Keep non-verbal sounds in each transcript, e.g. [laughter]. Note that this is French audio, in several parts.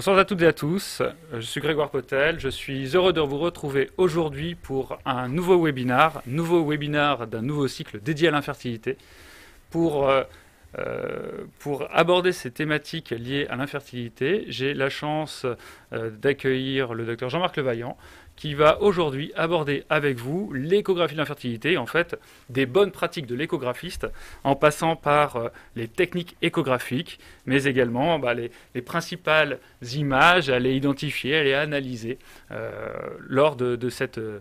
Bonsoir à toutes et à tous, je suis Grégoire Potel, je suis heureux de vous retrouver aujourd'hui pour un nouveau webinar, nouveau webinar d'un nouveau cycle dédié à l'infertilité, pour, euh, euh, aborder ces thématiques liées à l'infertilité. J'ai la chance euh, d'accueillir le docteur Jean-Marc Levaillant, qui va aujourd'hui aborder avec vous l'échographie de l'infertilité, en fait des bonnes pratiques de l'échographiste, en passant par euh, les techniques échographiques, mais également bah, les, principales images à les identifier, à les analyser euh, lors de, cette, euh,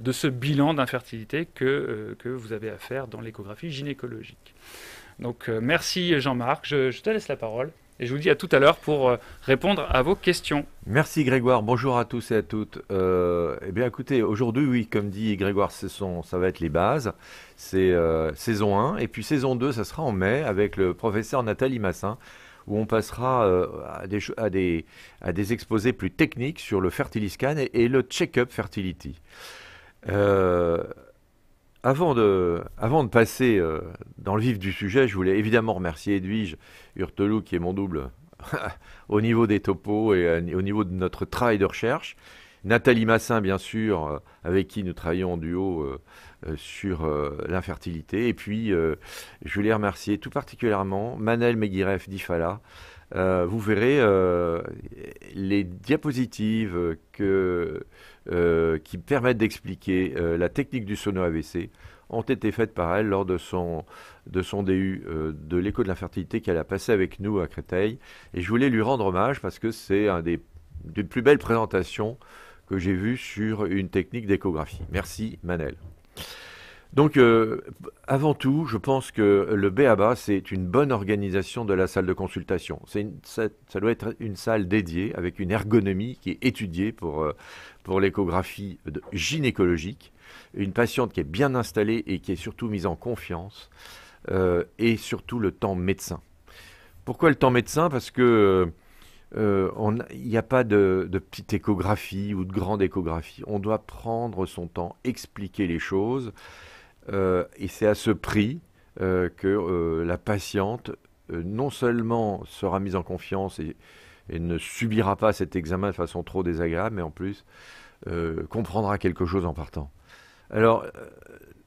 de ce bilan d'infertilité que, vous avez à faire dans l'échographie gynécologique. Donc merci Jean-Marc, je te laisse la parole. Et je vous dis à tout à l'heure pour euh, répondre à vos questions. Merci Grégoire, bonjour à tous et à toutes. Euh, eh bien écoutez, aujourd'hui, oui, comme dit Grégoire, sont, ça va être les bases. C'est euh, saison 1. Et puis saison 2, ça sera en mai avec le professeur Nathalie Massin où on passera à, des, exposés plus techniques sur le Fertiliscan et, et le Check-up Fertility. Euh, avant de, avant de passer euh, dans le vif du sujet, je voulais évidemment remercier Edwige Hurtelou, qui est mon double [laughs] au niveau des topos et euh, au niveau de notre travail de recherche. Nathalie Massin, bien sûr, euh, avec qui nous travaillons en duo sur l'infertilité. Et puis, je voulais remercier tout particulièrement Manel Meguiref d'Ifala. vous verrez les diapositives que euh, qui permettent d'expliquer euh, la technique du sono AVC ont été faites par elle lors de son, de DU euh, de l'écho de l'infertilité qu'elle a passé avec nous à Créteil. Et je voulais lui rendre hommage parce que c'est un des plus belles présentations que j'ai vues sur une technique d'échographie. Merci Manel. Donc, euh, avant tout, je pense que le BABA, c'est une bonne organisation de la salle de consultation. ça, doit être une salle dédiée avec une ergonomie qui est étudiée pour, euh, l'échographie gynécologique. Une patiente qui est bien installée et qui est surtout mise en confiance. Euh, et surtout le temps médecin. Pourquoi le temps médecin Parce que n'y a pas de, petite échographie ou de grande échographie. On doit prendre son temps, expliquer les choses. Euh, et c'est à ce prix euh, que euh, la patiente non seulement sera mise en confiance et, ne subira pas cet examen de façon trop désagréable, mais en plus comprendra quelque chose en partant. Alors,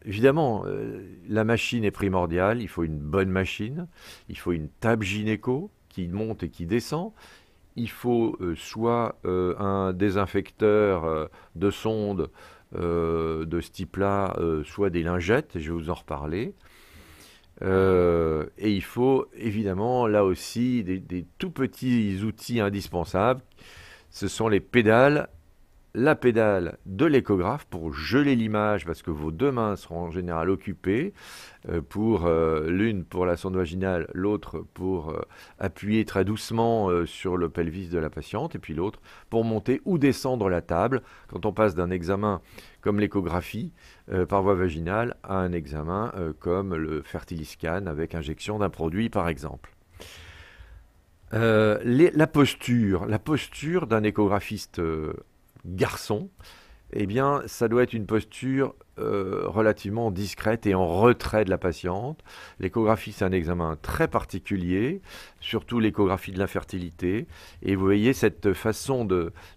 évidemment, la machine est primordiale, il faut une bonne machine, il faut une table gynéco qui monte et qui descend, il faut soit un désinfecteur de sonde, euh, de ce type-là euh, soit des lingettes, je vais vous en reparler. Euh, et il faut évidemment là aussi des, tout petits outils indispensables. Ce sont les pédales la pédale de l'échographe pour geler l'image parce que vos deux mains seront en général occupées euh, pour euh, l'une pour la sonde vaginale, l'autre pour euh, appuyer très doucement sur le pelvis de la patiente et puis l'autre pour monter ou descendre la table quand on passe d'un examen comme l'échographie par voie vaginale à un examen comme le fertiliscan avec injection d'un produit par exemple. la posture, la posture d'un échographiste garçon, eh bien, ça doit être une posture euh, relativement discrète et en retrait de la patiente. L'échographie, c'est un examen très particulier, surtout l'échographie de l'infertilité. Et vous voyez cette façon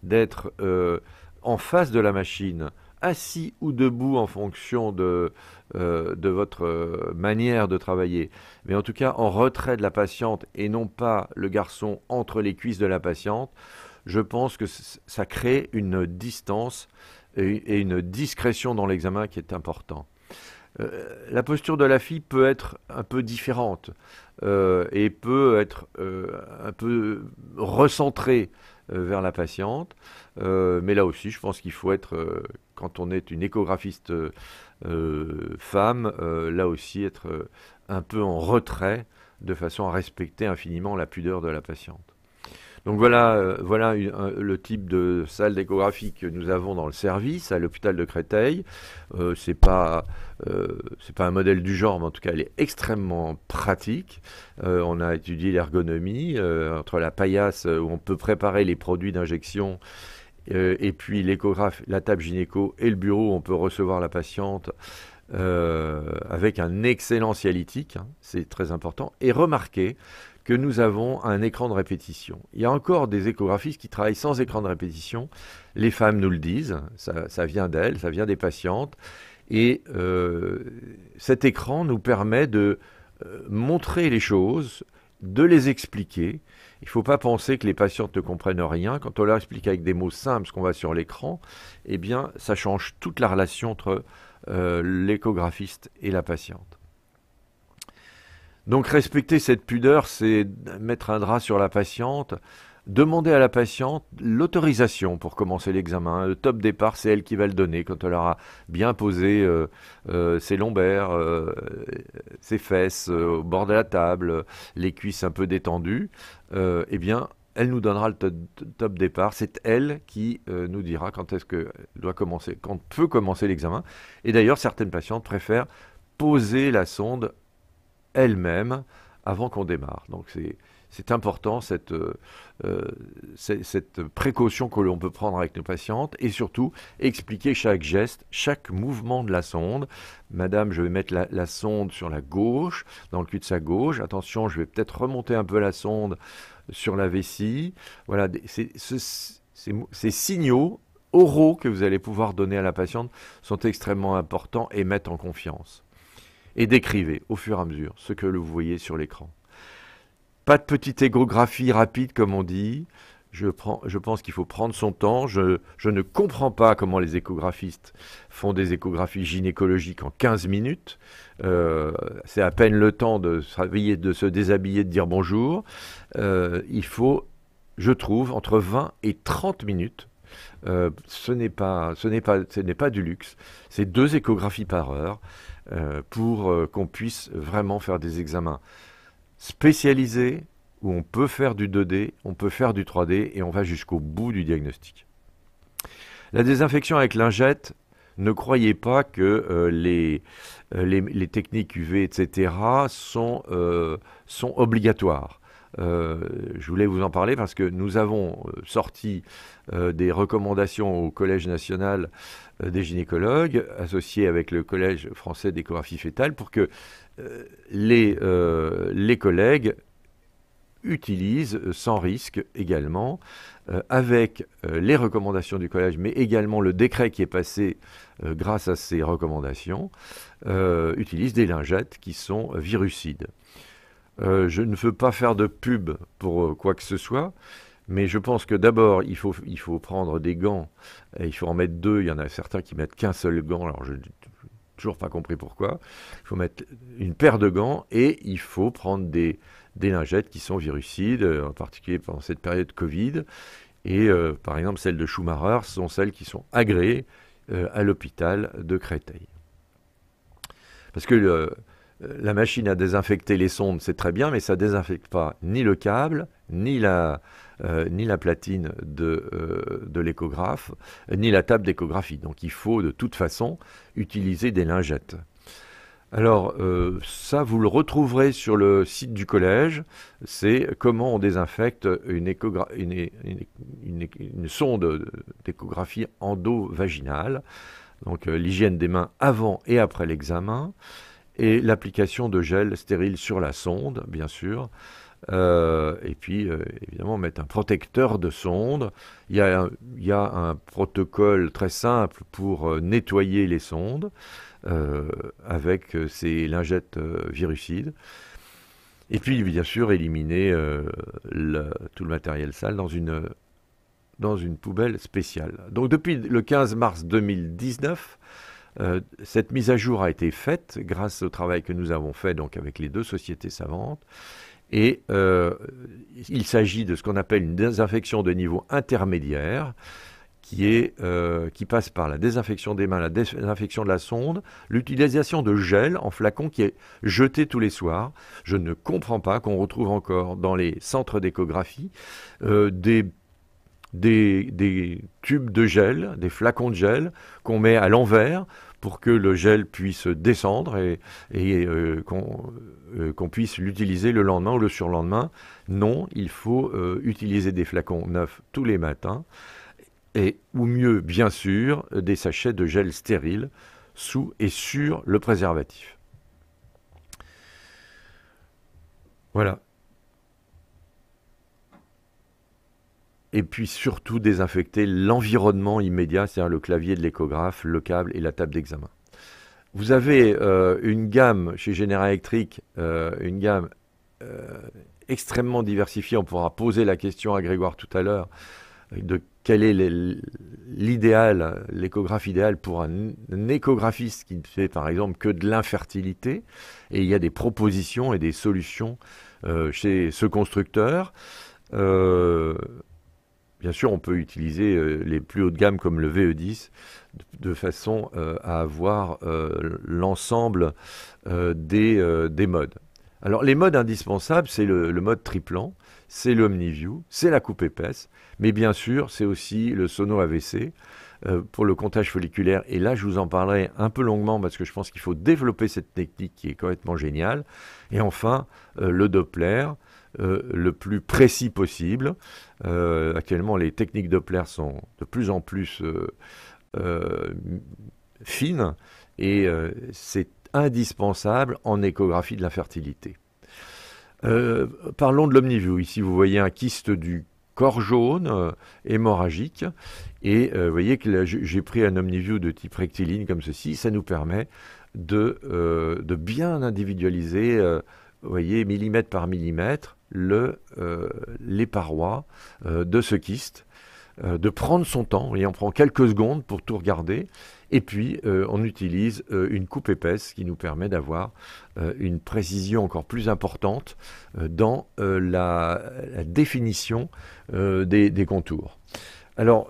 d'être euh, en face de la machine, assis ou debout en fonction de euh, votre manière de travailler, mais en tout cas en retrait de la patiente et non pas le garçon entre les cuisses de la patiente je pense que ça crée une distance et, une discrétion dans l'examen qui est important. Euh, la posture de la fille peut être un peu différente euh, et peut être euh, un peu recentrée vers la patiente. mais là aussi, je pense qu'il faut être, quand on est une échographiste femme, là aussi être un peu en retrait de façon à respecter infiniment la pudeur de la patiente. Donc voilà, euh, voilà le type de salle d'échographie que nous avons dans le service à l'hôpital de Créteil. Euh, c'est pas euh, pas un modèle du genre, mais en tout cas, elle est extrêmement pratique. on a étudié l'ergonomie entre la paillasse où on peut préparer les produits d'injection et puis l'échographe, la table gynéco et le bureau où on peut recevoir la patiente. avec un excellent cialytique, hein, c'est très important. Et remarquez que nous avons un écran de répétition. Il y a encore des échographistes qui travaillent sans écran de répétition. Les femmes nous le disent, ça, vient d'elles, ça vient des patientes. Et euh, cet écran nous permet de euh, montrer les choses, de les expliquer. Il ne faut pas penser que les patientes ne comprennent rien. Quand on leur explique avec des mots simples ce qu'on voit sur l'écran, eh bien, ça change toute la relation entre euh, l'échographiste et la patiente. Donc respecter cette pudeur, c'est mettre un drap sur la patiente, demander à la patiente l'autorisation pour commencer l'examen. Le top départ, c'est elle qui va le donner quand elle aura bien posé euh, euh, ses lombaires, euh, ses fesses au bord de la table, les cuisses un peu détendues. eh bien, elle nous donnera le top départ. C'est elle qui nous dira quand est-ce que doit commencer, quand peut commencer l'examen. Et d'ailleurs, certaines patientes préfèrent poser la sonde elle-même avant qu'on démarre. Donc c'est important euh, cette, précaution que l'on peut prendre avec nos patientes et surtout expliquer chaque geste, chaque mouvement de la sonde. Madame, je vais mettre la, sonde sur la gauche, dans le cul de sa gauche. Attention, je vais peut-être remonter un peu la sonde sur la vessie. Voilà, ces signaux oraux que vous allez pouvoir donner à la patiente sont extrêmement importants et mettent en confiance et décrivez au fur et à mesure ce que vous voyez sur l'écran. Pas de petite égographie rapide comme on dit. Je, prends, je pense qu'il faut prendre son temps. Je, ne comprends pas comment les échographistes font des échographies gynécologiques en 15 minutes. Euh, c'est à peine le temps de se, de se déshabiller, de dire bonjour. Euh, il faut, je trouve, entre 20 et 30 minutes euh, ce n'est pas, ce n'est pas, ce n'est pas du luxe. C'est deux échographies par heure. Euh, pour euh, qu'on puisse vraiment faire des examens spécialisés où on peut faire du 2D, on peut faire du 3D et on va jusqu'au bout du diagnostic. La désinfection avec lingette, ne croyez pas que euh, les, les, techniques UV, etc., sont, sont obligatoires. je voulais vous en parler parce que nous avons sorti des recommandations au Collège national euh, des gynécologues, associés avec le Collège français d'échographie fétale, pour que euh, euh, les, collègues utilisent sans risque également, avec les recommandations du collège, mais également le décret qui est passé grâce à ces recommandations, utilisent des lingettes qui sont virucides. je ne veux pas faire de pub pour quoi que ce soit, mais je pense que d'abord, il faut, il faut prendre des gants. il faut en mettre deux. Il y en a certains qui mettent qu'un seul gant. Alors, je n'ai toujours pas compris pourquoi. Il faut mettre une paire de gants et il faut prendre des, des lingettes qui sont virucides, euh, en particulier pendant cette période Covid. Et euh, par exemple, celles de Schumacher sont celles qui sont agréées euh, à l'hôpital de Créteil. Parce que la machine à désinfecter les sondes, c'est très bien, mais ça ne désinfecte pas ni le câble, ni la, euh, ni la platine euh, de, l'échographe, ni la table d'échographie. Donc il faut de toute façon utiliser des lingettes. Alors euh, ça, vous le retrouverez sur le site du collège, c'est comment on désinfecte une, une sonde d'échographie endovaginale, donc l'hygiène des mains avant et après l'examen, et l'application de gel stérile sur la sonde, bien sûr. Euh, et puis, euh, évidemment, mettre un protecteur de sondes. Il y, a un, protocole très simple pour euh, nettoyer les sondes avec ces lingettes virucides. Et puis, bien sûr, éliminer tout le matériel sale dans une, dans une poubelle spéciale. Donc, depuis le 15 mars 2019, cette mise à jour a été faite grâce au travail que nous avons fait donc avec les deux sociétés savantes et euh, il s'agit de ce qu'on appelle une désinfection de niveau intermédiaire, euh, qui, passe par la désinfection des mains, la désinfection de la sonde, l'utilisation de gel en flacon qui est jeté tous les soirs. Je ne comprends pas qu'on retrouve encore dans les centres d'échographie euh, des tubes de gel, des flacons de gel qu'on met à l'envers pour que le gel puisse descendre et, euh, euh, qu'on puisse l'utiliser le lendemain ou le surlendemain. Non, il faut euh, utiliser des flacons neufs tous les matins et, ou mieux, bien sûr, des sachets de gel stérile sous et sur le préservatif. Voilà, et puis surtout désinfecter l'environnement immédiat, c'est-à-dire le clavier de l'échographe, le câble et la table d'examen. Vous avez euh, une gamme chez General Electric, euh, une gamme euh, extrêmement diversifiée. On pourra poser la question à Grégoire tout à l'heure de quel est l'idéal, l'échographe idéal pour un, un échographiste qui ne fait par exemple que de l'infertilité. Et il y a des propositions et des solutions chez ce constructeur. Bien sûr, on peut utiliser euh, les plus hautes de gamme comme le VE10 de façon euh, à avoir euh, l'ensemble des, modes. Alors les modes indispensables, c'est le, mode triplan, c'est l'OmniView, c'est la coupe épaisse, mais bien sûr, c'est aussi le Sono AVC pour le comptage folliculaire. Et là, je vous en parlerai un peu longuement parce que je pense qu'il faut développer cette technique qui est complètement géniale. Et enfin, le Doppler, euh, le plus précis possible. Euh, actuellement, les techniques Doppler sont de plus en plus euh, fines et c'est indispensable en échographie de l'infertilité. parlons de l'omniview. Ici, vous voyez un kyste du corps jaune, hémorragique. Et vous voyez que j'ai pris un omniview de type rectiligne comme ceci. Ça nous permet de, de bien individualiser vous voyez, millimètre par millimètre, euh, les parois euh, de ce kyste, euh, de prendre son temps, et on prend quelques secondes pour tout regarder, et puis on utilise une coupe épaisse qui nous permet d'avoir une précision encore plus importante dans la, définition des, contours. Alors,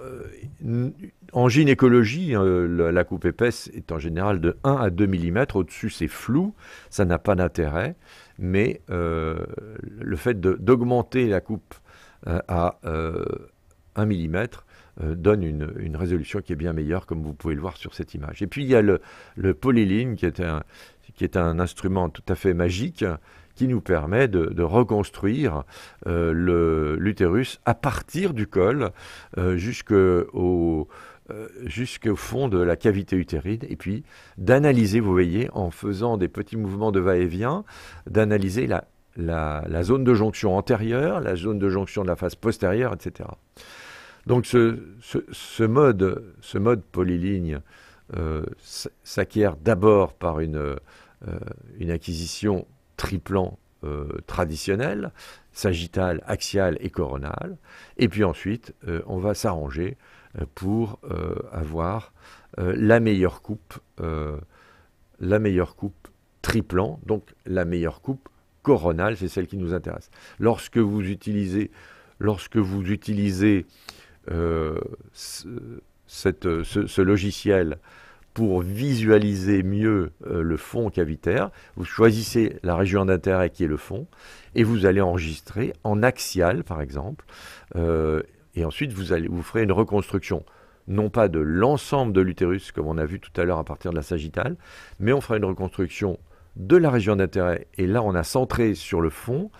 en gynécologie, la coupe épaisse est en général de 1 à 2 mm. Au-dessus, c'est flou, ça n'a pas d'intérêt mais euh, le fait d'augmenter la coupe euh, à 1 euh, mm donne une, résolution qui est bien meilleure, comme vous pouvez le voir sur cette image. Et puis il y a le, le polyline, qui est, un, qui est un instrument tout à fait magique, qui nous permet de, reconstruire l'utérus à partir du col jusqu'au euh, jusqu'au fond de la cavité utérine et puis d'analyser, vous voyez, en faisant des petits mouvements de va-et-vient, d'analyser la, zone de jonction antérieure, la zone de jonction de la face postérieure, etc. Donc ce, ce, mode, ce polyligne euh, s'acquiert d'abord par une, euh, acquisition triplant traditionnelle, sagittale, axiale et coronale, et puis ensuite on va s'arranger pour euh, avoir euh, la meilleure coupe, euh, la meilleure coupe triplan, donc la meilleure coupe coronale, c'est celle qui nous intéresse. Lorsque vous utilisez, lorsque vous utilisez ce, logiciel pour visualiser mieux le fond cavitaire, vous choisissez la région d'intérêt qui est le fond et vous allez enregistrer en axial, par exemple et ensuite vous, allez, vous ferez une reconstruction, non pas de l'ensemble de l'utérus, comme on a vu tout à l'heure à partir de la sagittale, mais on fera une reconstruction de la région d'intérêt, et là on a centré sur le fond,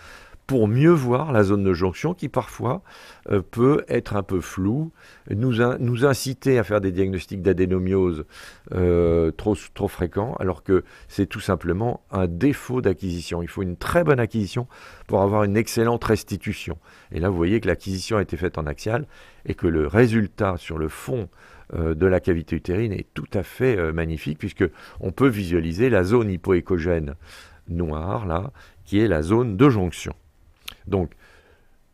pour mieux voir la zone de jonction qui parfois euh, peut être un peu floue, nous, nous inciter à faire des diagnostics d'adénomiose euh, trop, trop fréquents, alors que c'est tout simplement un défaut d'acquisition. Il faut une très bonne acquisition pour avoir une excellente restitution. Et là, vous voyez que l'acquisition a été faite en axial et que le résultat sur le fond euh, de la cavité utérine est tout à fait magnifique, puisque on peut visualiser la zone hypoécogène noire, là, qui est la zone de jonction. Donc,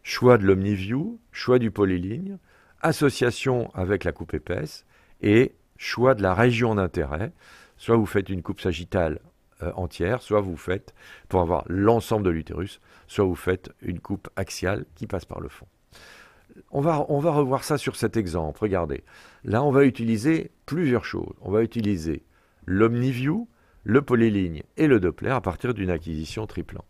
choix de l'OmniView, choix du polyligne, association avec la coupe épaisse et choix de la région d'intérêt. Soit vous faites une coupe sagittale euh, entière, soit vous faites, pour avoir l'ensemble de l'utérus, soit vous faites une coupe axiale qui passe par le fond. On va, revoir ça sur cet exemple. Regardez. Là, on va utiliser plusieurs choses. On va utiliser l'OmniView, le polyligne et le Doppler à partir d'une acquisition triplan.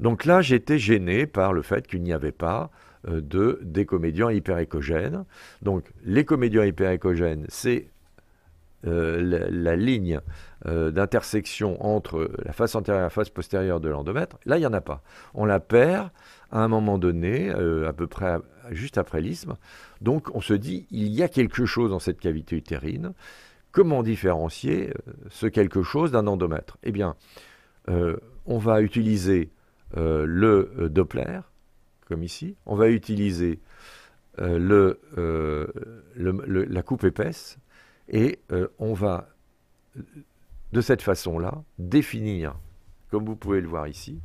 Donc là, j'étais gêné par le fait qu'il n'y avait pas euh, de, des comédiens hyper Donc les comédiens hyper c'est euh, la, ligne euh, d'intersection entre la face antérieure et la face postérieure de l'endomètre. Là, il n'y en a pas. On la perd à un moment donné, à peu près juste après l'isthme. Donc on se dit, il y a quelque chose dans cette cavité utérine. Comment différencier ce quelque chose d'un endomètre Eh bien, on va utiliser euh, le euh, Doppler, comme ici. On va utiliser euh, le, la coupe épaisse et on va, de cette façon-là, définir, comme vous pouvez le voir ici,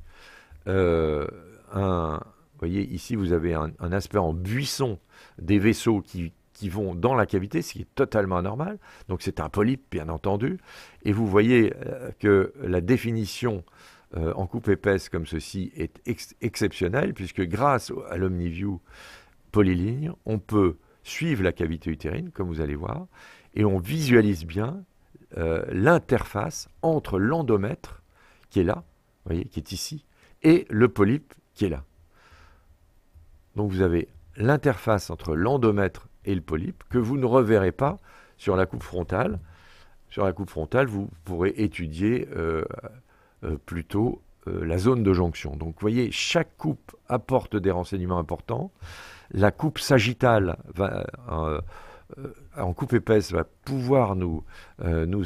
un, voyez, ici vous avez un, aspect en buisson des vaisseaux qui, qui vont dans la cavité, ce qui est totalement normal. Donc c'est un polype, bien entendu. Et vous voyez que la définition euh, en coupe épaisse comme ceci est exceptionnel, puisque grâce à l'OmniView Polyligne, on peut suivre la cavité utérine, comme vous allez voir, et on visualise bien euh, l'interface entre l'endomètre qui est là, voyez, qui est ici, et le polype qui est là. Donc vous avez l'interface entre l'endomètre et le polype que vous ne reverrez pas sur la coupe frontale. Sur la coupe frontale, vous pourrez étudier euh, euh, plutôt euh, la zone de jonction. Donc vous voyez, chaque coupe apporte des renseignements importants. La coupe sagittale euh, en coupe épaisse va pouvoir nous,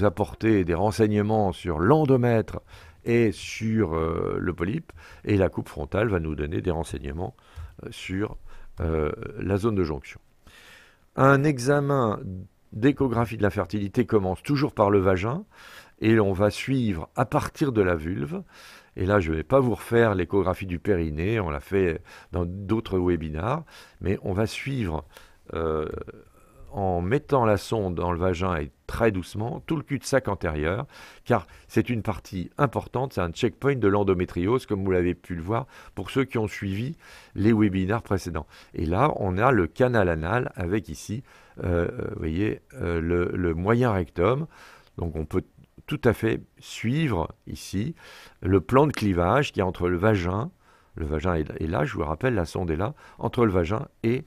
apporter des renseignements sur l'endomètre et sur le polype. Et la coupe frontale va nous donner des renseignements sur la zone de jonction. Un examen d'échographie de la fertilité commence toujours par le vagin et on va suivre à partir de la vulve. Et là, je ne vais pas vous refaire l'échographie du périnée, on l'a fait dans d'autres webinars, mais on va suivre euh, en mettant la sonde dans le vagin et très doucement tout le cul-de-sac antérieur, car c'est une partie importante, c'est un checkpoint de l'endométriose, comme vous l'avez pu le voir pour ceux qui ont suivi les webinars précédents. Et là, on a le canal anal avec ici, euh, euh, vous voyez, le, le moyen rectum. Donc on peut tout à fait suivre ici le plan de clivage qui est entre le vagin, le vagin est là, je vous rappelle, la sonde est là, entre le vagin et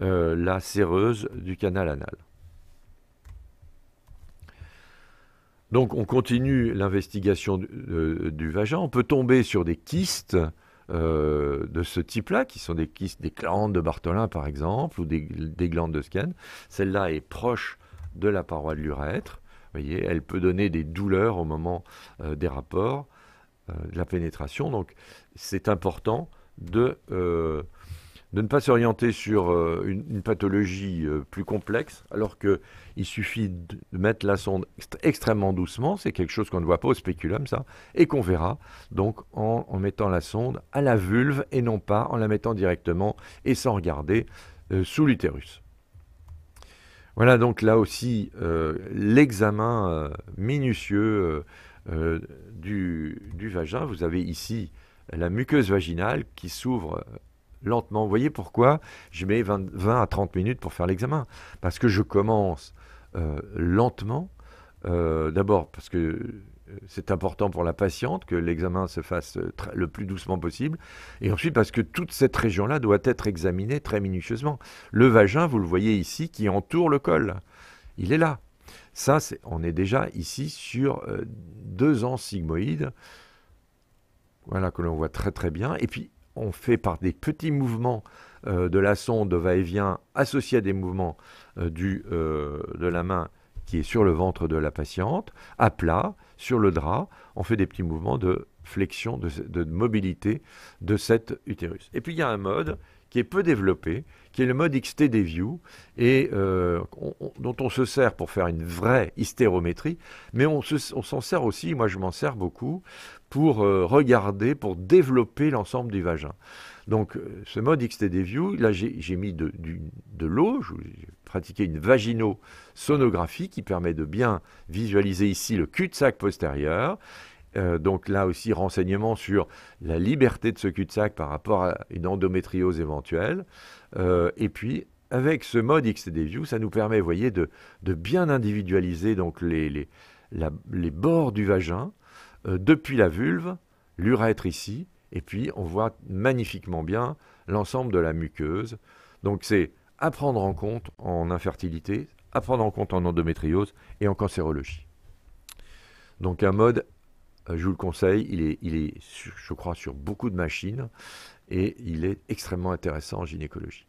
euh, la séreuse du canal anal. Donc on continue l'investigation du, vagin. On peut tomber sur des kystes euh, de ce type-là, qui sont des kystes des glandes de Bartholin par exemple, ou des, des glandes de Skene. Celle-là est proche de la paroi de l'urètre elle peut donner des douleurs au moment euh, des rapports, euh, de la pénétration. Donc, c'est important de, euh, de ne pas s'orienter sur une, pathologie plus complexe, alors qu'il suffit de mettre la sonde extrêmement doucement. C'est quelque chose qu'on ne voit pas au spéculum, ça, et qu'on verra. Donc, en mettant la sonde à la vulve et non pas en la mettant directement et sans regarder sous l'utérus. Voilà donc là aussi euh, l'examen euh, minutieux euh, du, vagin. Vous avez ici la muqueuse vaginale qui s'ouvre lentement. Vous voyez pourquoi je mets 20 à 30 minutes pour faire l'examen Parce que je commence lentement. D'abord parce que c'est important pour la patiente que l'examen se fasse euh, le plus doucement possible. Et ensuite, parce que toute cette région-là doit être examinée très minutieusement. Le vagin, vous le voyez ici, qui entoure le col. Il est là. Ça, on est déjà ici sur euh, deux ans sigmoïdes. Voilà, que l'on voit très très bien. Et puis, on fait par des petits mouvements euh, de la sonde va-et-vient associés à des mouvements de la main qui est sur le ventre de la patiente, à plat, sur le drap, on fait des petits mouvements de flexion, de, mobilité de cet utérus. Et puis il y a un mode qui est peu développé, qui est le mode xt et euh, dont on se sert pour faire une vraie hystérométrie, mais on, s'en sert aussi, moi je m'en sers beaucoup, pour euh, regarder, pour développer l'ensemble du vagin. Donc euh, ce mode XTD-View, là j'ai mis de, l'eau, j'ai pratiqué une vaginosonographie qui permet de bien visualiser ici le cul-de-sac postérieur. Euh, donc là aussi renseignement sur la liberté de ce cul-de-sac par rapport à une endométriose éventuelle. Euh, et puis avec ce mode XTD-View, ça nous permet, voyez, de, bien individualiser les, bords du vagin depuis la vulve, l'urètre ici, et puis, on voit magnifiquement bien l'ensemble de la muqueuse. Donc, c'est à prendre en compte en infertilité, à prendre en compte en endométriose et en cancérologie. Donc, un mode, euh, je vous le conseille, il est, il est je crois, sur beaucoup de machines et il est extrêmement intéressant en gynécologie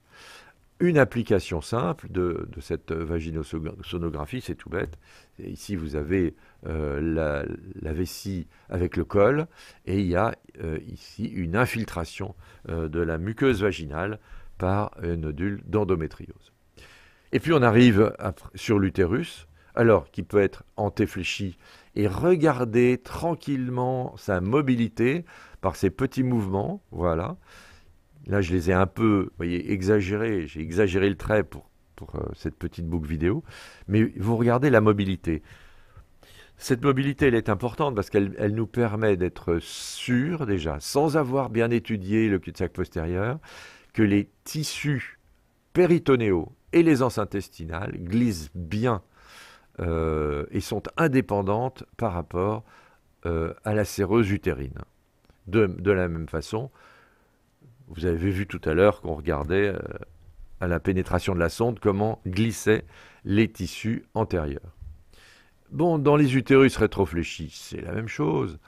une application simple de, cette vaginosonographie, c'est tout bête. ici, vous avez euh, la, vessie avec le col, et il y a euh, ici une infiltration euh, de la muqueuse vaginale par un nodule d'endométriose. Et puis, on arrive sur l'utérus, alors qui peut être antéfléchi, et regarder tranquillement sa mobilité par ses petits mouvements, voilà. Là, je les ai un peu, voyez, exagérés. J'ai exagéré le trait pour, pour euh, cette petite boucle vidéo. Mais vous regardez la mobilité. Cette mobilité, elle est importante parce qu'elle nous permet d'être sûr, déjà, sans avoir bien étudié le cul-de-sac postérieur, que les tissus péritonéaux et les anses intestinales glissent bien euh, et sont indépendantes par rapport euh, à la séreuse utérine. de la même façon, vous avez vu tout à l'heure qu'on regardait euh, à la pénétration de la sonde comment glissaient les tissus antérieurs. Bon, dans les utérus rétrofléchis, c'est la même chose.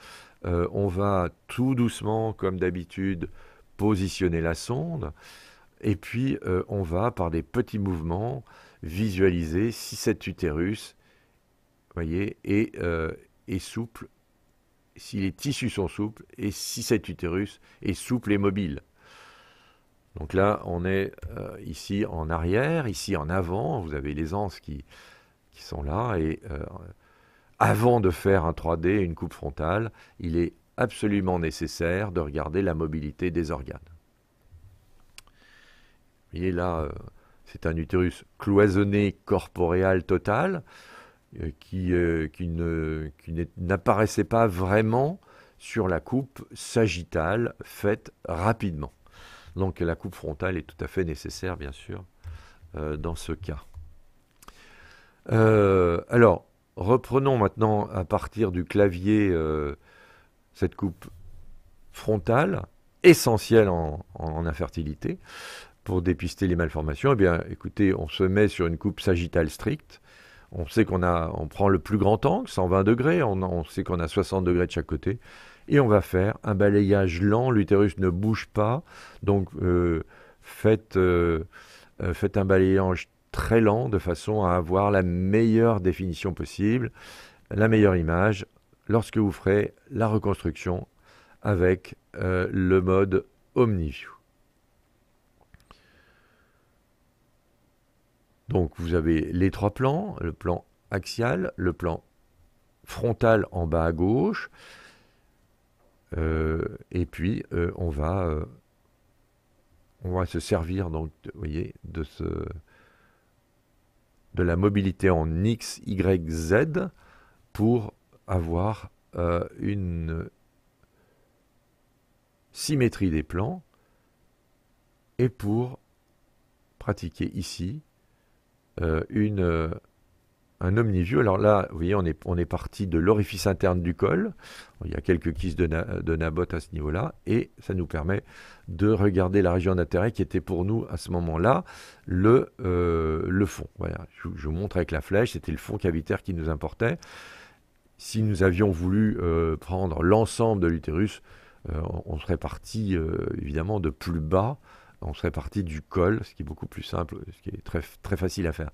Euh, on va tout doucement, comme d'habitude, positionner la sonde. Et puis, euh, on va, par des petits mouvements, visualiser si cet utérus voyez, est souple, si les tissus sont souples, et si cet utérus est souple et mobile. Donc là, on est euh, ici en arrière, ici en avant. Vous avez les anses qui, sont là. Et euh, avant de faire un 3D, une coupe frontale, il est absolument nécessaire de regarder la mobilité des organes. Vous voyez là, euh, c'est un utérus cloisonné corporeal total qui, qui n'apparaissait pas vraiment sur la coupe sagittale faite rapidement. Donc la coupe frontale est tout à fait nécessaire, bien sûr, euh, dans ce cas. Euh, alors, reprenons maintenant à partir du clavier euh, cette coupe frontale, essentielle en, infertilité, pour dépister les malformations. Eh bien, écoutez, on se met sur une coupe sagittale stricte. On sait qu'on on prend le plus grand angle, 120 degrés, on sait qu'on a 60 degrés de chaque côté. Et on va faire un balayage lent, l'utérus ne bouge pas, donc euh, euh, euh, faites, un balayage très lent de façon à avoir la meilleure définition possible, la meilleure image, lorsque vous ferez la reconstruction avec le mode OmniView. Donc vous avez les trois plans, le plan axial, le plan frontal en bas à gauche, euh, et puis, euh, on, va, euh, on va se servir donc, voyez, de, ce, de la mobilité en X, Y, Z pour avoir une symétrie des plans et pour pratiquer ici une un omnivieux. Alors là, vous voyez, on est, on est parti de l'orifice interne du col. Il y a quelques kisses de, na, à ce niveau-là. Et ça nous permet de regarder la région d'intérêt qui était pour nous à ce moment-là le, euh, le fond. Voilà, je, vous montre avec la flèche, c'était le fond cavitaire qui nous importait. Si nous avions voulu euh, prendre l'ensemble de l'utérus, euh, on, serait parti évidemment de plus bas on serait parti du col, ce qui est beaucoup plus simple, ce qui est très, très facile à faire.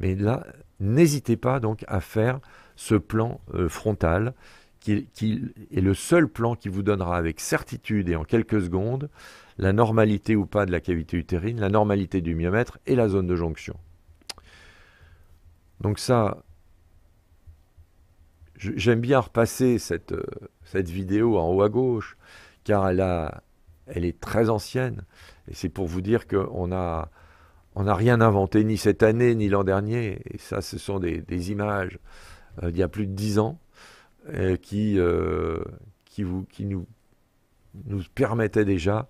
Mais là, n'hésitez pas donc à faire ce plan euh, frontal qui, est le seul plan qui vous donnera avec certitude et en quelques secondes la normalité ou pas de la cavité utérine, la normalité du myomètre et la zone de jonction. Donc ça, j'aime bien repasser cette, euh, cette vidéo en haut à gauche, car elle, a, elle est très ancienne, et c'est pour vous dire qu'on a on n'a rien inventé, ni cette année, ni l'an dernier. Et ça, ce sont des, images euh, d'il y a plus de dix ans euh, qui, euh, qui, qui nous, nous permettaient déjà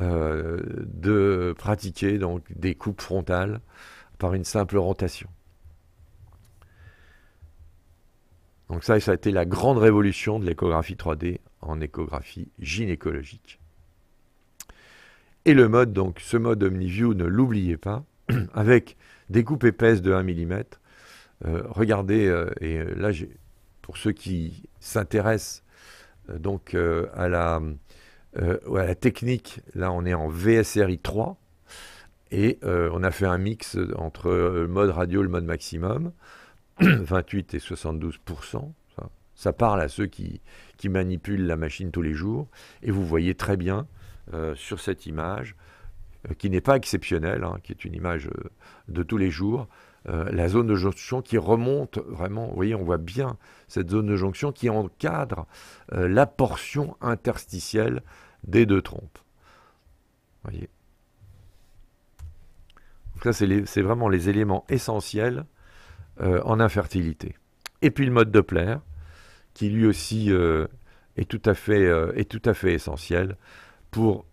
de pratiquer donc, des coupes frontales par une simple rotation. Donc ça, ça a été la grande révolution de l'échographie 3D en échographie gynécologique. Et le mode, donc ce mode OmniView, ne l'oubliez pas, [clears throat] avec des coupes épaisses de 1 mm. Euh, regardez, euh, et euh, là, pour ceux qui s'intéressent donc à la, à, la, technique, là on est en VSRI 3, et on a fait un mix entre le mode radio et le mode maximum, 28 [clears throat] et 72 ça, parle à ceux qui, qui manipulent la machine tous les jours, et vous voyez très bien euh, sur cette image, euh, qui n'est pas exceptionnelle, hein, qui est une image euh, de tous les jours, la zone de jonction qui remonte vraiment, vous voyez, on voit bien cette zone de jonction qui encadre la portion interstitielle des deux trompes. voyez. Donc ça, c'est vraiment les éléments essentiels en infertilité. Et puis le mode de plaire, qui lui aussi est est tout à fait essentiel pour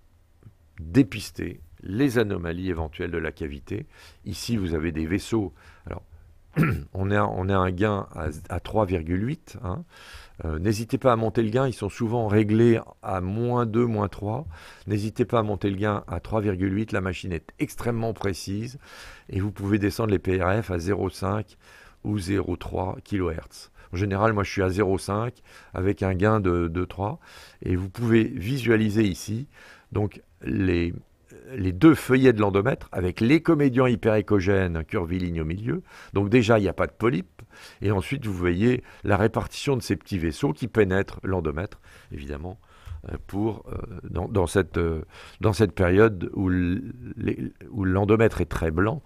dépister les anomalies éventuelles de la cavité. Ici, vous avez des vaisseaux. Alors, [clears throat] on a, on un gain à, 3,8. Hein. Euh, n'hésitez pas à monter le gain. Ils sont souvent réglés à moins 2, moins 3. N'hésitez pas à monter le gain à 3,8. La machine est extrêmement précise. Et vous pouvez descendre les PRF à 0,5 ou 0,3 kHz. En général, moi, je suis à 0,5 avec un gain de, 2,3. 3. Et vous pouvez visualiser ici donc les, les deux feuillets de l'endomètre avec les comédiens hyperécogènes curviligne au milieu. Donc déjà, il n'y a pas de polype. Et ensuite, vous voyez la répartition de ces petits vaisseaux qui pénètrent l'endomètre, évidemment, euh, pour, euh, dans, cette, euh, dans cette période où l'endomètre est très blanc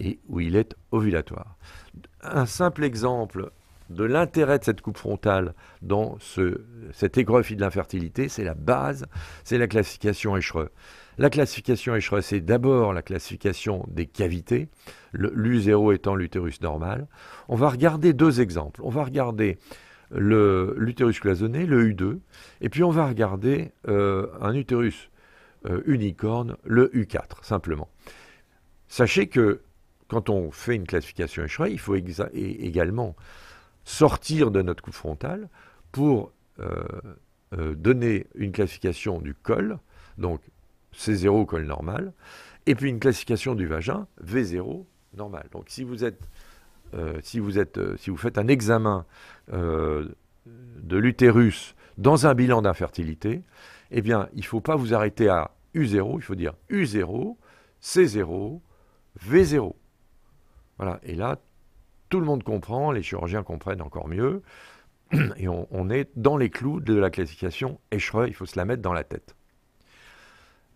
et où il est ovulatoire. Un simple exemple de l'intérêt de cette coupe frontale dans ce, cette de l'infertilité, c'est la base, c'est la classification échereux. La classification échereux, c'est d'abord la classification des cavités, l'U0 étant l'utérus normal. On va regarder deux exemples. On va regarder l'utérus cloisonné, le U2, et puis on va regarder euh, un utérus euh, unicorne, le U4, simplement. Sachez que quand on fait une classification Eschreux, il faut également sortir de notre coupe frontale pour euh, euh, donner une classification du col, donc C0 col normal, et puis une classification du vagin, V0 normal. Donc si vous êtes, euh, si vous êtes, si vous faites un examen de l'utérus dans un bilan d'infertilité, eh bien, il ne faut pas vous arrêter à U0, il faut dire U0, C0, V0. Voilà, et là, tout le monde comprend, les chirurgiens comprennent encore mieux, [clears throat] et on, est dans les clous de la classification Eschreux, il faut se la mettre dans la tête.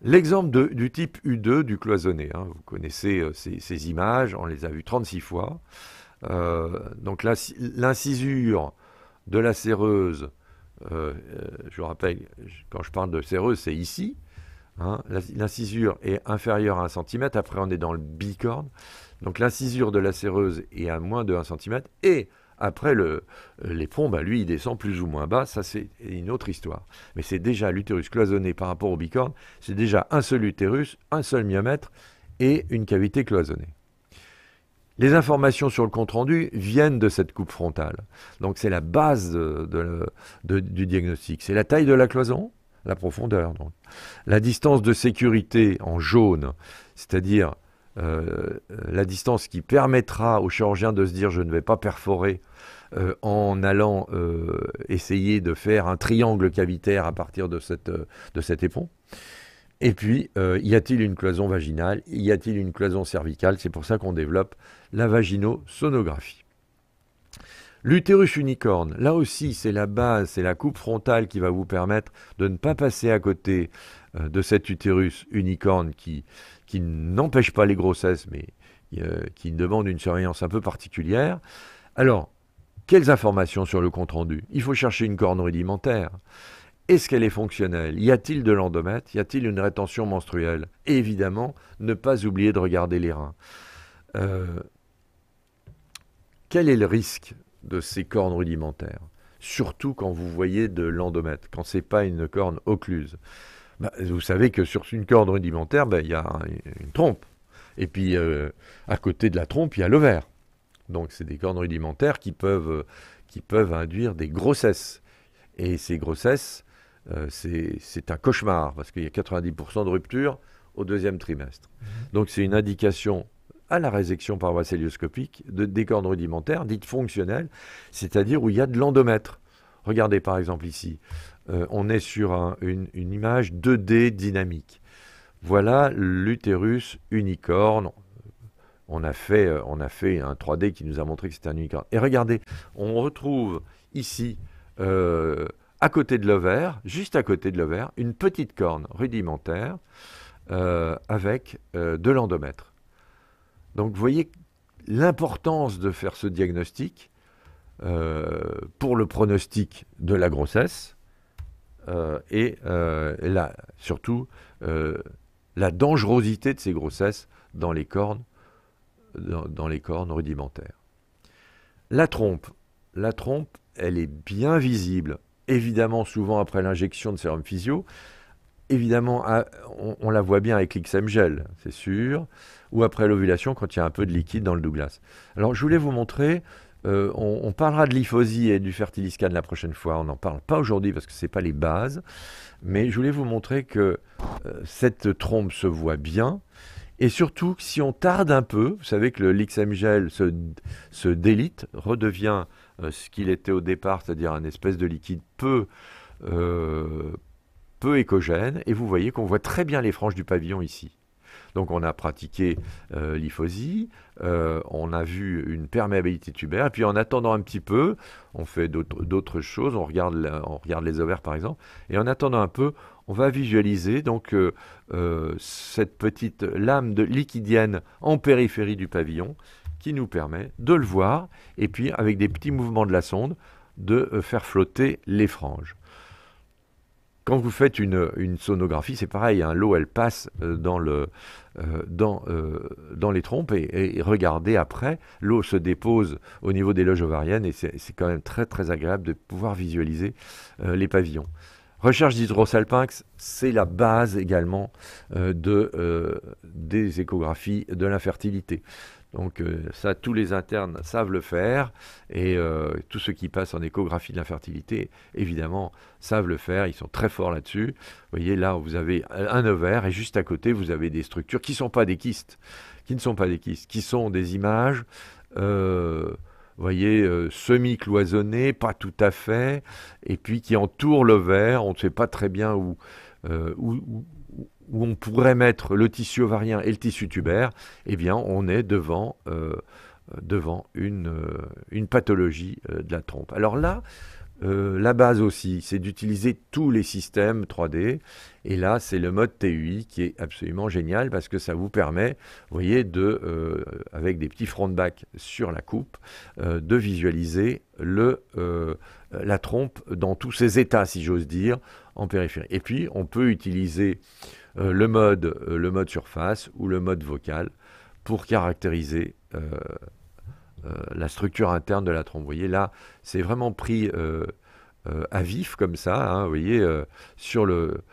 L'exemple du type U2 du cloisonné, hein, vous connaissez euh, ces, images, on les a vues 36 fois. Euh, donc l'incisure de la séreuse, euh, je vous rappelle, quand je parle de séreuse, c'est ici. Hein, l'incisure est inférieure à 1 cm, après on est dans le bicorne. Donc l'incisure de la séreuse est à moins de 1 cm. Et après, le, euh, les bah, lui, il descend plus ou moins bas. Ça, c'est une autre histoire. Mais c'est déjà l'utérus cloisonné par rapport au bicorne. C'est déjà un seul utérus, un seul myomètre et une cavité cloisonnée. Les informations sur le compte-rendu viennent de cette coupe frontale. Donc c'est la base de, du diagnostic. C'est la taille de la cloison, la profondeur. Donc. La distance de sécurité en jaune, c'est-à-dire euh, la distance qui permettra au chirurgien de se dire je ne vais pas perforer euh, en allant euh, essayer de faire un triangle cavitaire à partir de, cette, de cet épon. Et puis, y a-t-il une cloison vaginale Y a-t-il une cloison cervicale C'est pour ça qu'on développe la vaginosonographie. L'utérus unicorne, là aussi, c'est la base, c'est la coupe frontale qui va vous permettre de ne pas passer à côté de cet utérus unicorne qui, qui n'empêche pas les grossesses, mais euh, qui demande une surveillance un peu particulière. Alors, quelles informations sur le compte-rendu Il faut chercher une corne rudimentaire. Est-ce qu'elle est fonctionnelle Y a-t-il de l'endomètre Y a-t-il une rétention menstruelle évidemment, ne pas oublier de regarder les reins. Euh, quel est le risque de ces cornes rudimentaires Surtout quand vous voyez de l'endomètre, quand ce n'est pas une corne occluse. Bah, vous savez que sur une corde rudimentaire, ben, il y a une trompe. Et puis, euh, à côté de la trompe, il y a l'ovaire. Donc, c'est des cordes rudimentaires qui peuvent, euh, qui peuvent induire des grossesses. Et ces grossesses, euh, c'est un cauchemar, parce qu'il y a 90% de rupture au deuxième trimestre. Mhm. Donc, c'est une indication à la résection par voie célioscopique de, des cordes rudimentaires, dites fonctionnelles, c'est-à-dire où il y a de l'endomètre. Regardez par exemple ici, euh, on est sur une, image 2D dynamique. Voilà l'utérus unicorne. On a, fait, euh, un 3D qui nous a montré que c'était un unicorne. Et regardez, on retrouve ici, euh, à côté de l'ovaire, juste à côté de l'ovaire, une petite corne rudimentaire avec de l'endomètre. Donc vous voyez l'importance de faire ce diagnostic pour le pronostic de la grossesse, euh, et euh, surtout euh, la dangerosité de ces grossesses dans les cornes, dans, les cornes rudimentaires. La trompe. La trompe, elle est bien visible, évidemment souvent après l'injection de sérum physio. Évidemment, ah, on, la voit bien avec l'XM gel, c'est sûr, ou après l'ovulation quand il y a un peu de liquide dans le Douglas. Alors, je voulais vous montrer euh, on, parlera de l'iphosie et du fertiliscan la prochaine fois. On n'en parle pas aujourd'hui parce que ce n'est pas les bases. Mais je voulais vous montrer que euh, cette trompe se voit bien. Et surtout, si on tarde un peu, vous savez que le gel se, délite, redevient euh, ce qu'il était au départ, c'est-à-dire un espèce de liquide peu, peu écogène. Et vous voyez qu'on voit très bien les franges du pavillon ici. Donc on a pratiqué euh, l'iphosie, euh, on a vu une perméabilité tubaire, et puis en attendant un petit peu, on fait d'autres choses, on regarde, les ovaires par exemple, et en attendant un peu, on va visualiser donc euh, cette petite lame de liquidienne en périphérie du pavillon qui nous permet de le voir et puis avec des petits mouvements de la sonde de faire flotter les franges. Quand vous faites une, sonographie, c'est pareil, hein, l'eau, elle passe euh, dans, le, euh, dans, euh, dans les trompes et, regardez après, l'eau se dépose au niveau des loges ovariennes et c'est quand même très très agréable de pouvoir visualiser les pavillons. Recherche d'hydrosalpinx, c'est la base également de, des échographies de l'infertilité. Donc euh, ça, tous les internes savent le faire, et euh, tous ceux qui passent en échographie de l'infertilité, évidemment, savent le faire, ils sont très forts là-dessus. Vous voyez, là, vous avez un ovaire, et juste à côté, vous avez des structures qui ne sont pas des kystes, qui ne sont pas des kystes, qui sont des images, vous euh, voyez, semi-cloisonnées, pas tout à fait, et puis qui entourent l'ovaire, on ne sait pas très bien où où on pourrait mettre le tissu ovarien et le tissu tubaire, eh bien, on est devant, euh, devant une, euh, pathologie euh, de la trompe. Alors là, la base aussi, c'est d'utiliser tous les systèmes 3D. Et là, c'est le mode TUI qui est absolument génial parce que ça vous permet, vous voyez, de, avec des petits front back sur la coupe, de visualiser la trompe dans tous ses états, si j'ose dire, en périphérie. Et puis, on peut utiliser euh, le, mode, euh, le mode surface ou le mode vocal pour caractériser euh, la structure interne de la trompe. Vous voyez, là, c'est vraiment pris à vif comme ça, hein, vous voyez, sur le,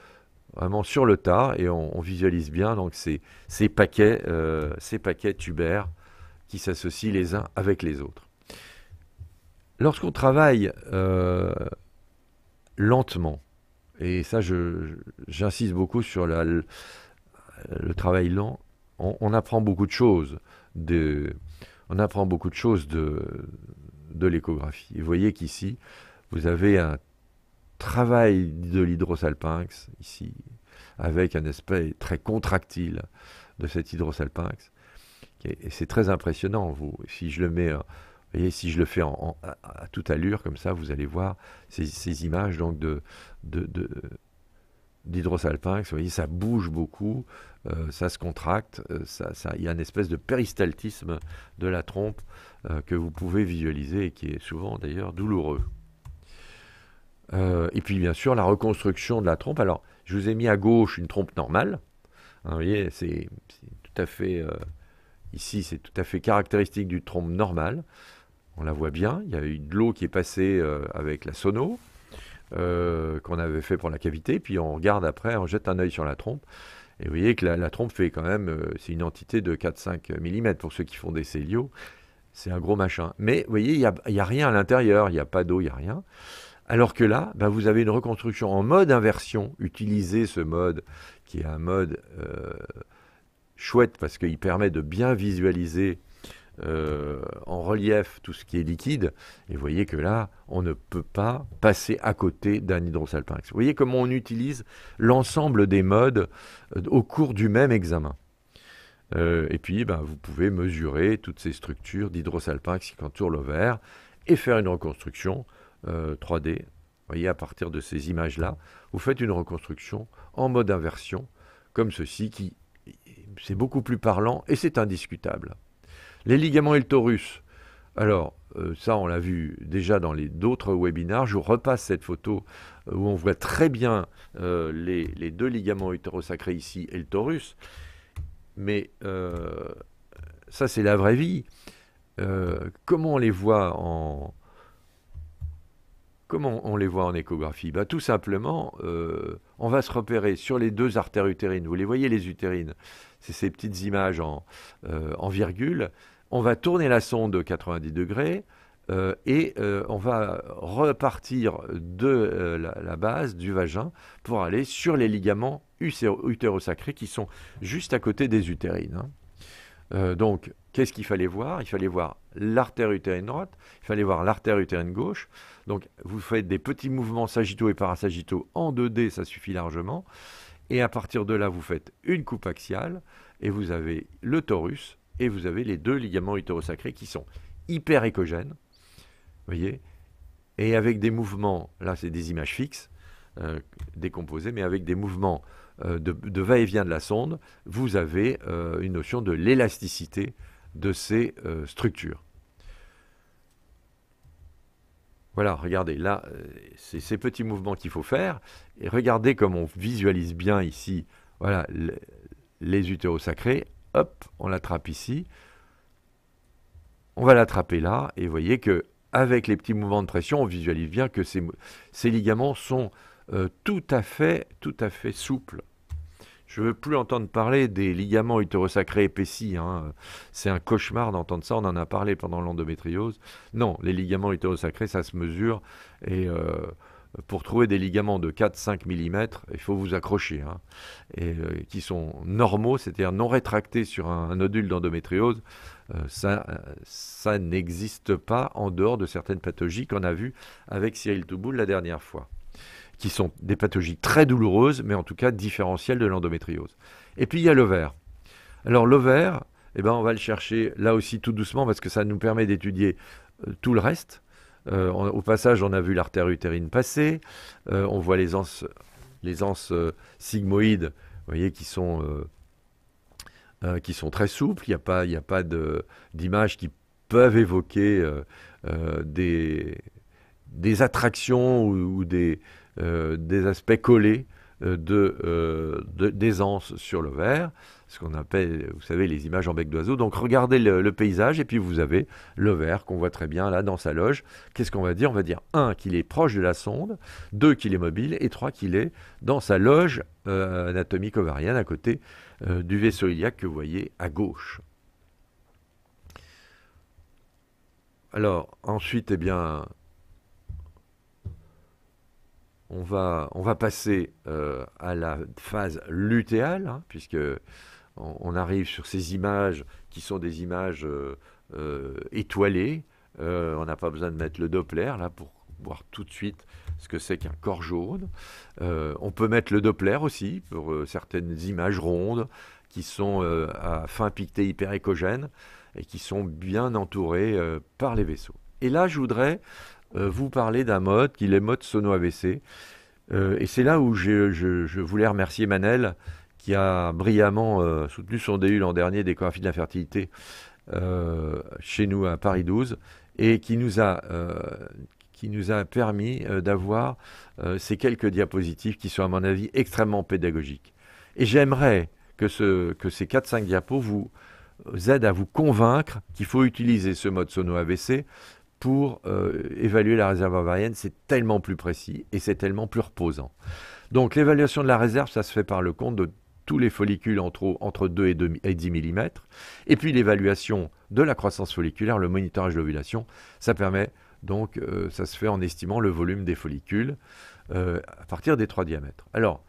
vraiment sur le tas, et on, visualise bien donc ces, paquets, ces paquets tubaires qui s'associent les uns avec les autres. Lorsqu'on travaille lentement, et ça, j'insiste beaucoup sur la, le, travail lent. On, apprend beaucoup de choses. De, on apprend beaucoup de choses de, de l'échographie. Vous voyez qu'ici, vous avez un travail de l'hydrosalpinx, ici, avec un aspect très contractile de cet hydrosalpinx. Et c'est très impressionnant. Vous, si je le mets euh, voyez, si je le fais en, à, toute allure, comme ça, vous allez voir ces, images donc de, d'hydrosalpinx. Vous voyez, ça bouge beaucoup, euh, ça se contracte, euh, ça, il y a une espèce de péristaltisme de la trompe euh, que vous pouvez visualiser et qui est souvent d'ailleurs douloureux. et puis bien sûr, la reconstruction de la trompe. Alors, je vous ai mis à gauche une trompe normale. Hein, vous voyez, c'est, tout à fait... Ici, c'est tout à fait caractéristique du trompe normale on la voit bien. Il y a eu de l'eau qui est passée euh, avec la sono euh, qu'on avait fait pour la cavité. Puis on regarde après, on jette un œil sur la trompe. Et vous voyez que la, trompe fait quand même, euh, c'est une entité de 4-5 mm pour ceux qui font des célios. C'est un gros machin. Mais vous voyez, il n'y a, rien à l'intérieur, il n'y a pas d'eau, il n'y a rien. Alors que là, bah, vous avez une reconstruction en mode inversion. Utilisez ce mode qui est un mode chouette parce qu'il permet de bien visualiser euh, en relief tout ce qui est liquide. Et vous voyez que là, on ne peut pas passer à côté d'un hydrosalpinx. Vous voyez comment on utilise l'ensemble des modes euh, au cours du même examen. Euh, et puis, ben, vous pouvez mesurer toutes ces structures d'hydrosalpinx qui entourent l'ovaire et faire une reconstruction 3D. Vous voyez, à partir de ces images-là, vous faites une reconstruction en mode inversion, comme ceci, qui c'est beaucoup plus parlant et c'est indiscutable. Les ligaments et le torus. Alors, euh, ça, on l'a vu déjà dans les d'autres webinars. Je vous repasse cette photo euh, où on voit très bien euh, les, deux ligaments utérosacrés ici et le torus. Mais ça, c'est la vraie vie. comment on les voit en comment on les voit en échographie bah, Tout simplement, on va se repérer sur les deux artères utérines. Vous les voyez, les utérines C'est ces petites images en virgule on va tourner la sonde 90 degrés euh, et euh, on va repartir de euh, la, base du vagin pour aller sur les ligaments utérosacrés qui sont juste à côté des utérines. Hein. donc, qu'est-ce qu'il fallait voir Il fallait voir l'artère utérine droite, il fallait voir l'artère utérine gauche. Donc, vous faites des petits mouvements sagittaux et parasagittaux en 2D, ça suffit largement. Et à partir de là, vous faites une coupe axiale et vous avez le torus, et vous avez les deux ligaments utérosacrés qui sont hyper écogènes, voyez, et avec des mouvements, là c'est des images fixes, euh, décomposées, mais avec des mouvements euh, de, va-et-vient de la sonde, vous avez euh, une notion de l'élasticité de ces structures. Voilà, regardez, là, c'est ces petits mouvements qu'il faut faire. Et regardez comme on visualise bien ici, voilà, les utérosacrés hop, on l'attrape ici, on va l'attraper là, et vous voyez que avec les petits mouvements de pression, on visualise bien que ces, ligaments sont euh, tout à fait, tout à fait souples. Je ne veux plus entendre parler des ligaments utérosacrés épaissis. Hein. C'est un cauchemar d'entendre ça. On en a parlé pendant l'endométriose. Non, les ligaments utérosacrés, ça se mesure et euh, pour trouver des ligaments de 4-5 mm, il faut vous accrocher, hein. et, euh, qui sont normaux, c'est-à-dire non rétractés sur un, nodule d'endométriose, euh, ça, n'existe pas en dehors de certaines pathologies qu'on a vues avec Cyril Touboul la dernière fois, qui sont des pathologies très douloureuses, mais en tout cas différentielles de l'endométriose. Et puis il y a l'ovaire. Alors l'ovaire, eh ben, on va le chercher là aussi tout doucement parce que ça nous permet d'étudier euh, tout le reste euh, au passage, on a vu l'artère utérine passer. Euh, on voit les anses, euh, sigmoïdes, qui sont, qui sont très souples. Il n'y a pas, d'images qui peuvent évoquer des, attractions ou, des, aspects collés de, des anses sur l'ovaire ce qu'on appelle, vous savez, les images en bec d'oiseau. Donc regardez le, paysage et puis vous avez le verre qu'on voit très bien là dans sa loge. Qu'est-ce qu'on va dire On va dire, un, qu'il est proche de la sonde, deux, qu'il est mobile, et trois, qu'il est dans sa loge euh, anatomique ovarienne à côté euh, du vaisseau iliaque que vous voyez à gauche. Alors, ensuite, eh bien, on va, on va passer euh, à la phase lutéale, hein, puisque on, arrive sur ces images qui sont des images euh, euh, étoilées. Euh, on n'a pas besoin de mettre le Doppler là pour voir tout de suite ce que c'est qu'un corps jaune. on peut mettre le Doppler aussi pour certaines images rondes qui sont à fin piquetée hyper écogène et qui sont bien entourées par les vaisseaux. Et là, je voudrais vous parler d'un mode qui est le mode sono AVC. et c'est là où je, voulais remercier Manel qui a brillamment euh, soutenu son DU l'an dernier d'échographie de l'infertilité euh, chez nous à Paris 12 et qui nous a, euh, qui nous a permis d'avoir ces quelques diapositives qui sont à mon avis extrêmement pédagogiques. Et j'aimerais que, ce, que ces 4-5 diapos vous, aident à vous convaincre qu'il faut utiliser ce mode sono-AVC pour évaluer la réserve ovarienne, c'est tellement plus précis et c'est tellement plus reposant. Donc l'évaluation de la réserve, ça se fait par le compte de tous les follicules entre, 2 et, et 10 mm. Et puis l'évaluation de la croissance folliculaire, le monitorage de l'ovulation, ça permet donc, euh, ça se fait en estimant le volume des follicules euh, à partir des trois diamètres. Alors,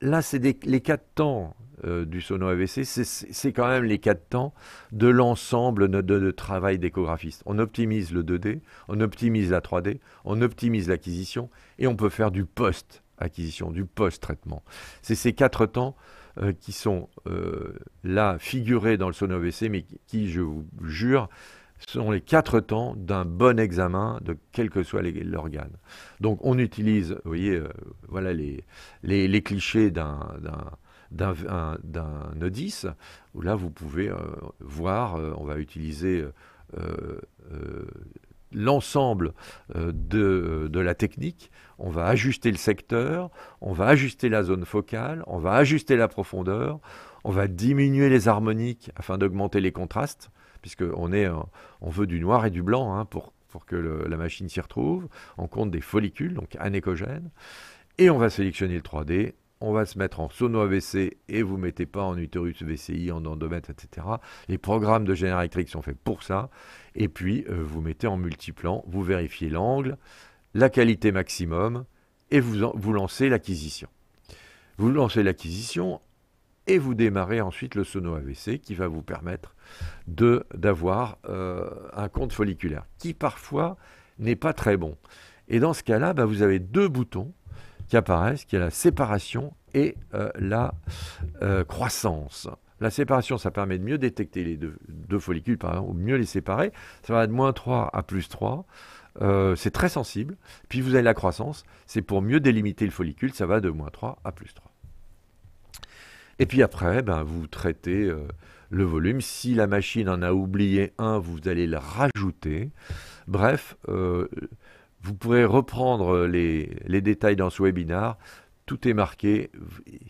là, c'est les quatre temps euh, du sono AVC, c'est quand même les quatre temps de l'ensemble de, travail d'échographiste. On optimise le 2D, on optimise la 3D, on optimise l'acquisition et on peut faire du post acquisition, du post-traitement. C'est ces quatre temps euh, qui sont euh, là figurés dans le SONOVC, mais qui, je vous jure, sont les quatre temps d'un bon examen de quel que soit l'organe. Donc on utilise, vous voyez, euh, voilà les, clichés d'un d'un où là vous pouvez voir, on va utiliser l'ensemble euh, euh, de, la technique, on va ajuster le secteur, on va ajuster la zone focale, on va ajuster la profondeur, on va diminuer les harmoniques afin d'augmenter les contrastes, puisqu'on euh, on veut du noir et du blanc hein, pour, que la machine s'y retrouve. On compte des follicules, donc anécogènes, et on va sélectionner le 3D on va se mettre en sono AVC et vous ne mettez pas en utérus VCI, en endomètre, etc. Les programmes de général électrique sont faits pour ça. Et puis, euh, vous mettez en multiplan, vous vérifiez l'angle, la qualité maximum, et vous, vous lancez l'acquisition. Vous lancez l'acquisition et vous démarrez ensuite le sono AVC qui va vous permettre d'avoir euh, un compte folliculaire qui parfois n'est pas très bon. Et dans ce cas-là, bah, vous avez deux boutons qui apparaissent, qui est la séparation et euh, la euh, croissance. La séparation, ça permet de mieux détecter les deux, follicules, par exemple, ou mieux les séparer. Ça va de moins 3 à plus 3. Euh, c'est très sensible. Puis vous avez la croissance, c'est pour mieux délimiter le follicule, ça va de moins 3 à plus 3. Et puis après, ben, vous traitez le volume. Si la machine en a oublié un, vous allez le rajouter. Bref, vous pourrez reprendre euh, les, détails dans ce webinaire. Tout est marqué.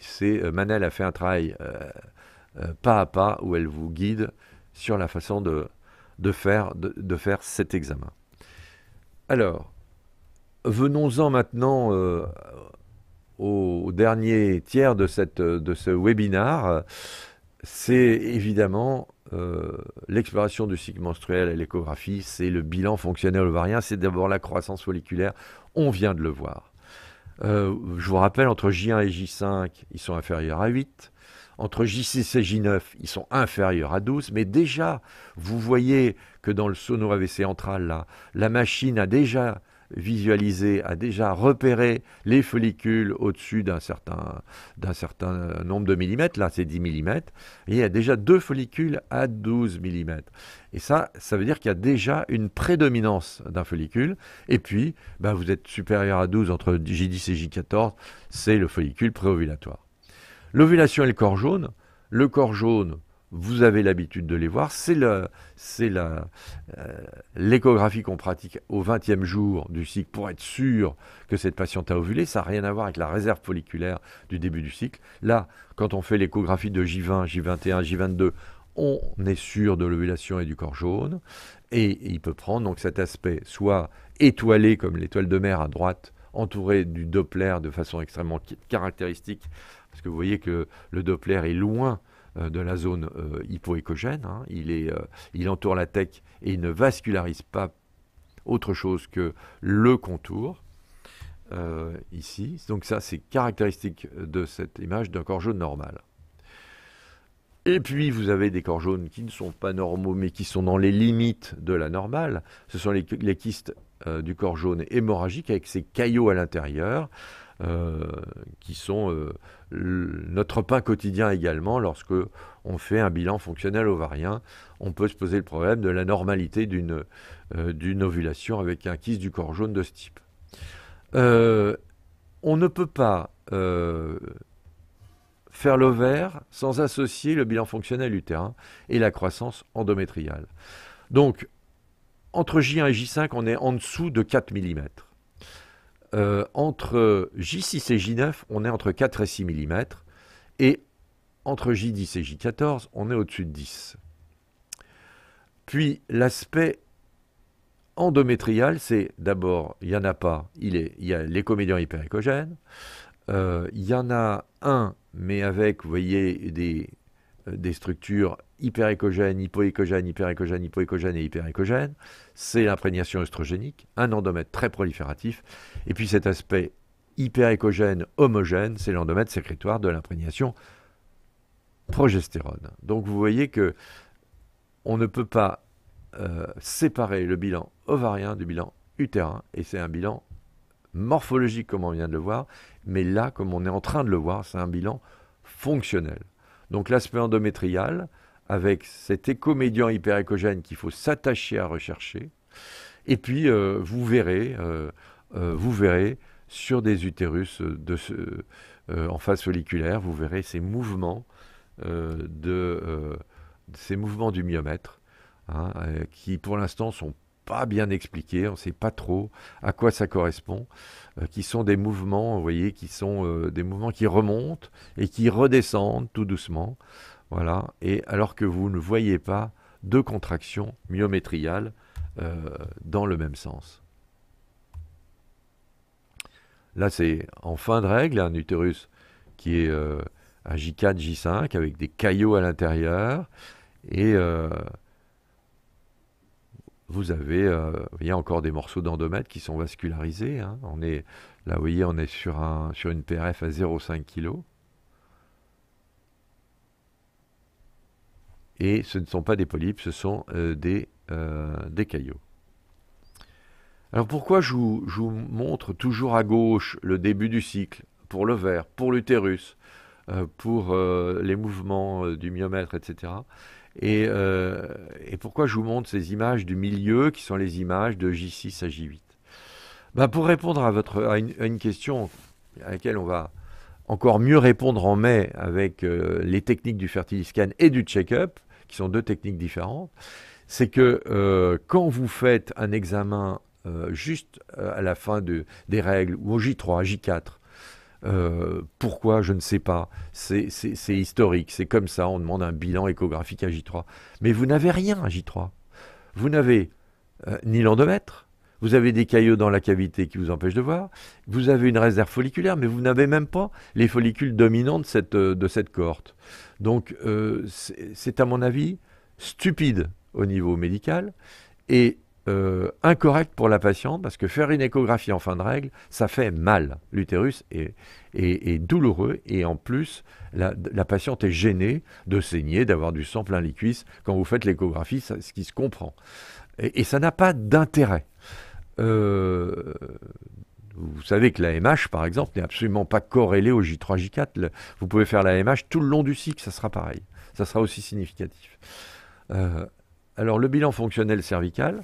C'est euh, Manel a fait un travail euh, pas à pas où elle vous guide sur la façon de, faire, cet examen. Alors, venons-en maintenant au dernier tiers de, de ce webinar. C'est évidemment euh, l'exploration du cycle menstruel et l'échographie, c'est le bilan fonctionnel ovarien, c'est d'abord la croissance folliculaire, on vient de le voir. Euh, je vous rappelle, entre J1 et J5, ils sont inférieurs à 8. Entre J6 et J9, ils sont inférieurs à 12. Mais déjà, vous voyez que dans le sonore AVC antral, la machine a déjà visualisé, a déjà repéré les follicules au-dessus d'un certain, d'un certain nombre de millimètres, là c'est 10 millimètres, et il y a déjà deux follicules à 12 millimètres. Et ça, ça veut dire qu'il y a déjà une prédominance d'un follicule, et puis ben, vous êtes supérieur à 12 entre J10 et J14, c'est le follicule préovulatoire. L'ovulation et le corps jaune, le corps jaune, vous avez l'habitude de les voir. C'est euh, l'échographie qu'on pratique au 20e jour du cycle pour être sûr que cette patiente a ovulé. Ça n'a rien à voir avec la réserve folliculaire du début du cycle. Là, quand on fait l'échographie de J20, J21, J22, on est sûr de l'ovulation et du corps jaune. Et il peut prendre donc cet aspect soit étoilé comme l'étoile de mer à droite, entouré du Doppler de façon extrêmement caractéristique, parce que vous voyez que le Doppler est loin euh, de la zone euh, hypoécogène. Hein. Euh, il, entoure la tech et il ne vascularise pas autre chose que le contour. ici. Donc ça, c'est caractéristique de cette image d'un corps jaune normal. Et puis, vous avez des corps jaunes qui ne sont pas normaux, mais qui sont dans les limites de la normale. Ce sont les, kystes du corps jaune hémorragique avec ces caillots à l'intérieur. Euh, qui sont euh, notre pain quotidien également lorsque on fait un bilan fonctionnel ovarien. On peut se poser le problème de la normalité d'une euh, ovulation avec un kiss du corps jaune de ce type. on ne peut pas faire l'ovaire sans associer le bilan fonctionnel utérin et la croissance endométriale. Donc, entre J1 et J5, on est en dessous de 4 mm. Euh, entre J6 et J9, on est entre 4 et 6 mm, et entre J10 et J14, on est au-dessus de 10. Puis l'aspect endométrial, c'est d'abord, il n'y en a pas, il, est, il y a les comédiens hyperécogènes, euh, il y en a un, mais avec, vous voyez, des, euh, des structures hyperécogènes, hypoécogènes, hyperécogènes, hypoécogènes et hyperécogènes. C'est l'imprégnation œstrogénique, un endomètre très prolifératif. Et puis cet aspect hyperécogène, homogène, c'est l'endomètre sécrétoire de l'imprégnation progestérone. Donc vous voyez que on ne peut pas euh, séparer le bilan ovarien du bilan utérin, et c'est un bilan morphologique comme on vient de le voir, mais là, comme on est en train de le voir, c'est un bilan fonctionnel. Donc l'aspect endométrial, avec cet écomédian hyperécogène qu'il faut s'attacher à rechercher. Et puis, euh, vous verrez, euh, euh, vous verrez sur des utérus en phase folliculaire, vous verrez ces mouvements de ces mouvements du myomètre, hein, qui pour l'instant sont bien expliqué, on sait pas trop à quoi ça correspond, euh, qui sont des mouvements, vous voyez, qui sont euh, des mouvements qui remontent et qui redescendent tout doucement, voilà, et alors que vous ne voyez pas de contraction myométriale euh, dans le même sens. Là, c'est en fin de règle, un utérus qui est à J4, J5, avec des caillots à l'intérieur, et vous avez, euh, il y a encore des morceaux d'endomètre qui sont vascularisés. Hein. On est, là, vous voyez, on est sur, un, sur une PRF à 0,5 kg. Et ce ne sont pas des polypes, ce sont euh, des, euh, des, caillots. Alors pourquoi je vous, je vous, montre toujours à gauche le début du cycle pour le verre, pour l'utérus, pour les mouvements du myomètre, etc. Euh, et, pourquoi je vous montre ces images du milieu qui sont les images de J6 à J8 bah, Pour répondre à, votre, une, question à laquelle on va encore mieux répondre en mai avec euh, les techniques du fertiliscan et du check-up, qui sont deux techniques différentes, c'est que euh, quand vous faites un examen juste à la fin de, des règles ou au J3, J4, euh, pourquoi Je ne sais pas. C'est historique, c'est comme ça, on demande un bilan échographique à J3. Mais vous n'avez rien à J3. Vous n'avez euh, ni l'endomètre, vous avez des caillots dans la cavité qui vous empêchent de voir, vous avez une réserve folliculaire, mais vous n'avez même pas les follicules dominants de cette, euh, de cette cohorte. Donc c'est à mon avis stupide au niveau médical. Et euh, incorrect pour la patiente, parce que faire une échographie en fin de règle, ça fait mal. L'utérus est, douloureux et en plus, la, patiente est gênée de saigner, d'avoir du sang plein les cuisses. Quand vous faites l'échographie, ce qui se comprend. Et, ça n'a pas d'intérêt. Euh, vous savez que la MH, par exemple, n'est absolument pas corrélée au J3, J4. Vous pouvez faire la MH tout le long du cycle, ça sera pareil. Ça sera aussi significatif. Euh, alors, le bilan fonctionnel cervical,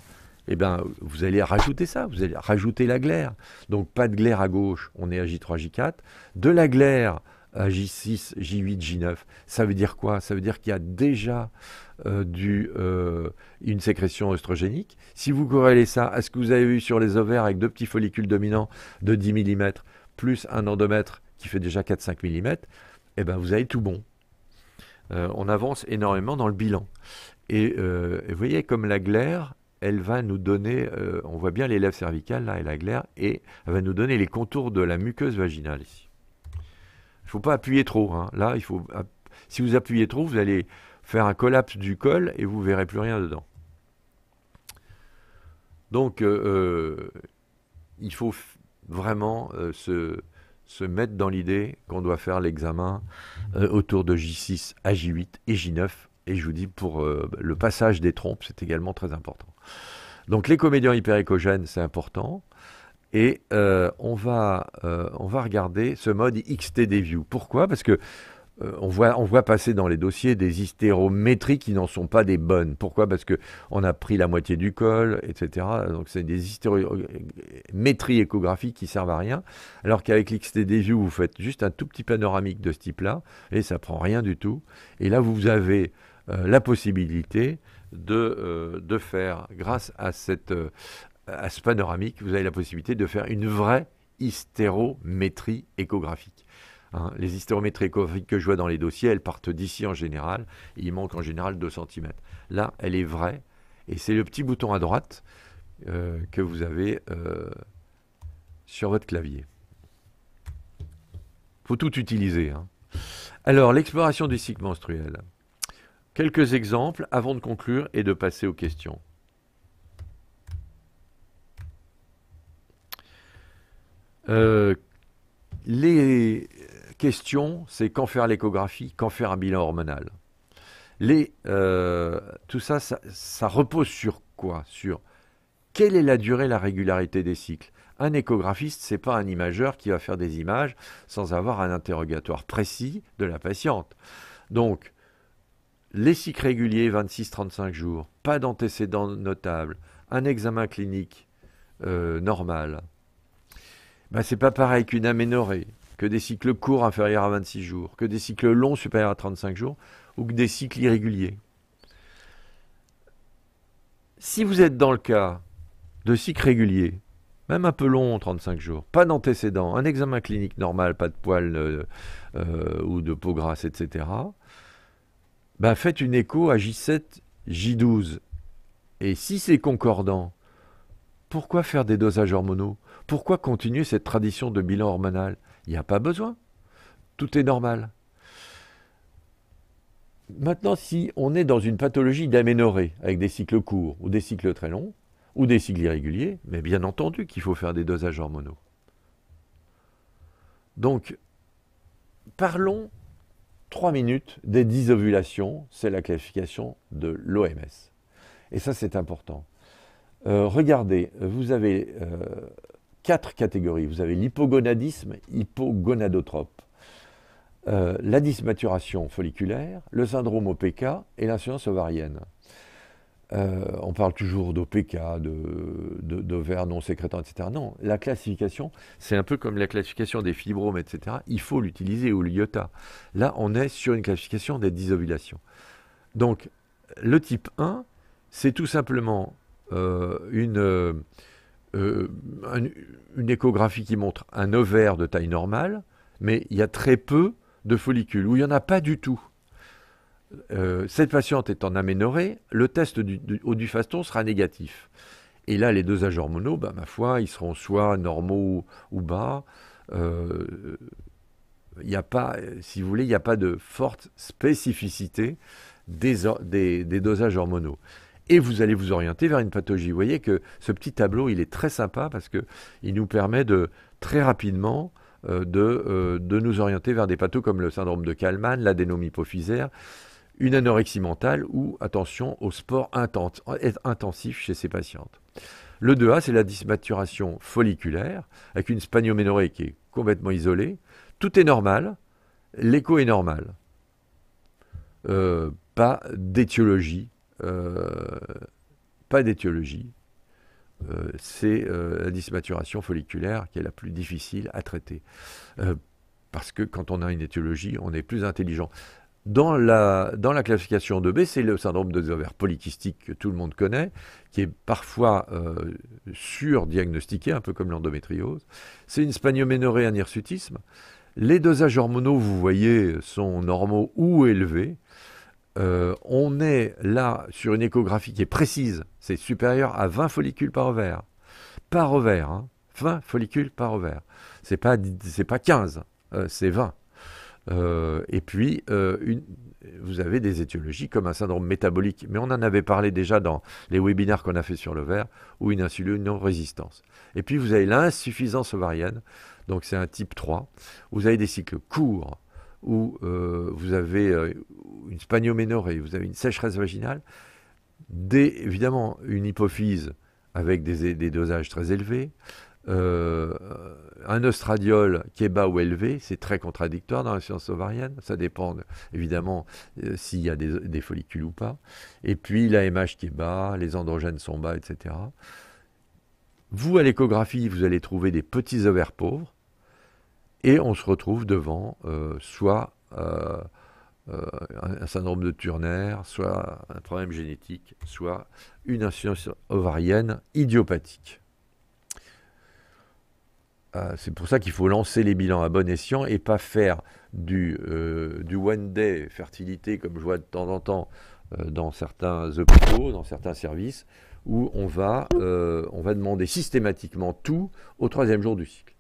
eh bien, vous allez rajouter ça, vous allez rajouter la glaire. Donc, pas de glaire à gauche, on est à J3, J4. De la glaire à J6, J8, J9. Ça veut dire quoi Ça veut dire qu'il y a déjà euh, euh, une sécrétion œstrogénique. Si vous corrélez ça à ce que vous avez vu sur les ovaires avec deux petits follicules dominants de 10 mm, plus un endomètre qui fait déjà 4-5 mm, eh ben, vous avez tout bon. Euh, on avance énormément dans le bilan. Et, et vous voyez, comme la glaire elle va nous donner, euh, on voit bien les lèvres cervicales là et la glaire, et elle va nous donner les contours de la muqueuse vaginale ici. Il ne faut pas appuyer trop. Hein. Là, il faut, si vous appuyez trop, vous allez faire un collapse du col et vous verrez plus rien dedans. Donc, euh, euh, il faut vraiment se, mettre dans l'idée qu'on doit faire l'examen autour de J6 à J8 et J9. Et je vous dis, pour le passage des trompes, c'est également très important. Donc les comédiens hyper écogènes, c'est important. Et euh, euh, on, va, regarder ce mode XTD View. Pourquoi Parce que euh, on, voit, passer dans les dossiers des hystérométries qui n'en sont pas des bonnes. Pourquoi Parce qu'on a pris la moitié du col, etc. Donc c'est des hystérométries échographiques qui servent à rien. Alors qu'avec l'XTD View, vous faites juste un tout petit panoramique de ce type-là, et ça prend rien du tout. Et là, vous avez la possibilité euh, de, faire, grâce à, cette, euh, à ce panoramique, vous avez la possibilité de faire une vraie hystérométrie échographique. Hein, les hystérométries échographiques que je vois dans les dossiers, elles partent d'ici en général. il manque en général 2 cm. Là, elle est vraie. Et c'est le petit bouton à droite euh, que vous avez sur votre clavier. faut tout utiliser. Hein. Alors, l'exploration du cycle menstruel. Quelques exemples avant de conclure et de passer aux questions. Euh, les questions, c'est quand faire l'échographie, quand faire un bilan hormonal. Les, euh, tout ça, ça, repose sur quoi Sur quelle est la durée, la régularité des cycles. Un échographiste, c'est pas un imageur qui va faire des images sans avoir un interrogatoire précis de la patiente. Donc, les cycles réguliers 26-35 jours, pas d'antécédents notables, un examen clinique euh, normal. Ben, c'est pas pareil qu'une aménorée, que des cycles courts inférieurs à 26 jours, que des cycles longs supérieurs à 35 jours, ou que des cycles irréguliers. Si vous êtes dans le cas de cycles réguliers, même un peu longs, 35 jours, pas d'antécédents, un examen clinique normal, pas de poils euh, euh, ou de peau grasse, etc., bah, faites une écho à J7, J12. Et si c'est concordant, pourquoi faire des dosages hormonaux Pourquoi continuer cette tradition de bilan hormonal Il n'y a pas besoin. Tout est normal. Maintenant, si on est dans une pathologie d'aménorée, avec des cycles courts ou des cycles très longs, ou des cycles irréguliers, mais bien entendu qu'il faut faire des dosages hormonaux. Donc, parlons 3 minutes des 10 ovulations, c'est la classification de l'OMS. Et ça, c'est important. Euh, regardez, vous avez euh, quatre catégories. Vous avez l'hypogonadisme, hypogonadotrope, euh, la dysmaturation folliculaire, le syndrome OPK et l'insuffisance ovarienne. Euh, on parle toujours d'OPK, de, non sécrétants, etc. Non, la classification, c'est un peu comme la classification des fibromes, etc. Il faut l'utiliser ou l'IOTA. Là, on est sur une classification des disovulations. Donc, le type 1, c'est tout simplement euh, une, euh, une échographie qui montre un ovaire de taille normale, mais il y a très peu de follicules, ou il n'y en a pas du tout. Euh, cette patiente étant aménorée, le test du, au du sera négatif. Et là, les dosages hormonaux, bah, ma foi, ils seront soit normaux ou bas. Il euh, n'y a pas, si vous voulez, il n'y a pas de forte spécificité des, dosages hormonaux. Et vous allez vous orienter vers une pathologie. Vous voyez que ce petit tableau, il est très sympa parce qu'il nous permet de très rapidement euh, de, nous orienter vers des pathos comme le syndrome de Kalman, l'adénome hypophysaire, une anorexie mentale ou attention au sport intensif chez ces patientes. Le 2A, c'est la dysmaturation folliculaire, avec une spanioménorrhée qui est complètement isolée. Tout est normal, l'écho est normal. Euh, pas d'étiologie. Euh, pas d'étiologie. Euh, c'est la dysmaturation folliculaire qui est la plus difficile à traiter. parce que quand on a une étiologie, on est plus intelligent. Dans la, classification de B, c'est le syndrome des ovaires polykystiques que tout le monde connaît, qui est parfois euh, surdiagnostiqué, un peu comme l'endométriose. C'est une spagnoménorrhée, un hirsutisme. Les dosages hormonaux, vous voyez, sont normaux ou élevés. Euh, on est là sur une échographie qui est précise, c'est supérieur à 20 follicules par ovaire. Par ovaire, hein. 20 follicules par ovaire. C'est pas, pas 15, euh, c'est 20. Euh, et puis, euh, vous avez des étiologies comme un syndrome métabolique, mais on en avait parlé déjà dans les webinaires qu'on a fait sur le verre, ou une non résistance Et puis vous avez l'insuffisance ovarienne, donc c'est un type 3. Vous avez des cycles courts, où euh, vous avez une spagnoménorrhée, vous avez une sécheresse vaginale, évidemment une hypophyse avec des dosages très élevés, euh, un ostradiol qui est bas ou élevé, c'est très contradictoire dans la science ovarienne. Ça dépend évidemment euh, s'il y a des, follicules ou pas. Et puis l'AMH qui est bas, les androgènes sont bas, etc. Vous, à l'échographie, vous allez trouver des petits ovaires pauvres. Et on se retrouve devant euh, soit un syndrome de Turner, soit un problème génétique, soit une insuffisance ovarienne idiopathique. Euh, c'est pour ça qu'il faut lancer les bilans à bon escient et pas faire du, euh, one-day fertilité, comme je vois de temps en temps euh, dans certains hôpitaux, dans certains services, où on va, demander systématiquement tout au troisième jour du cycle.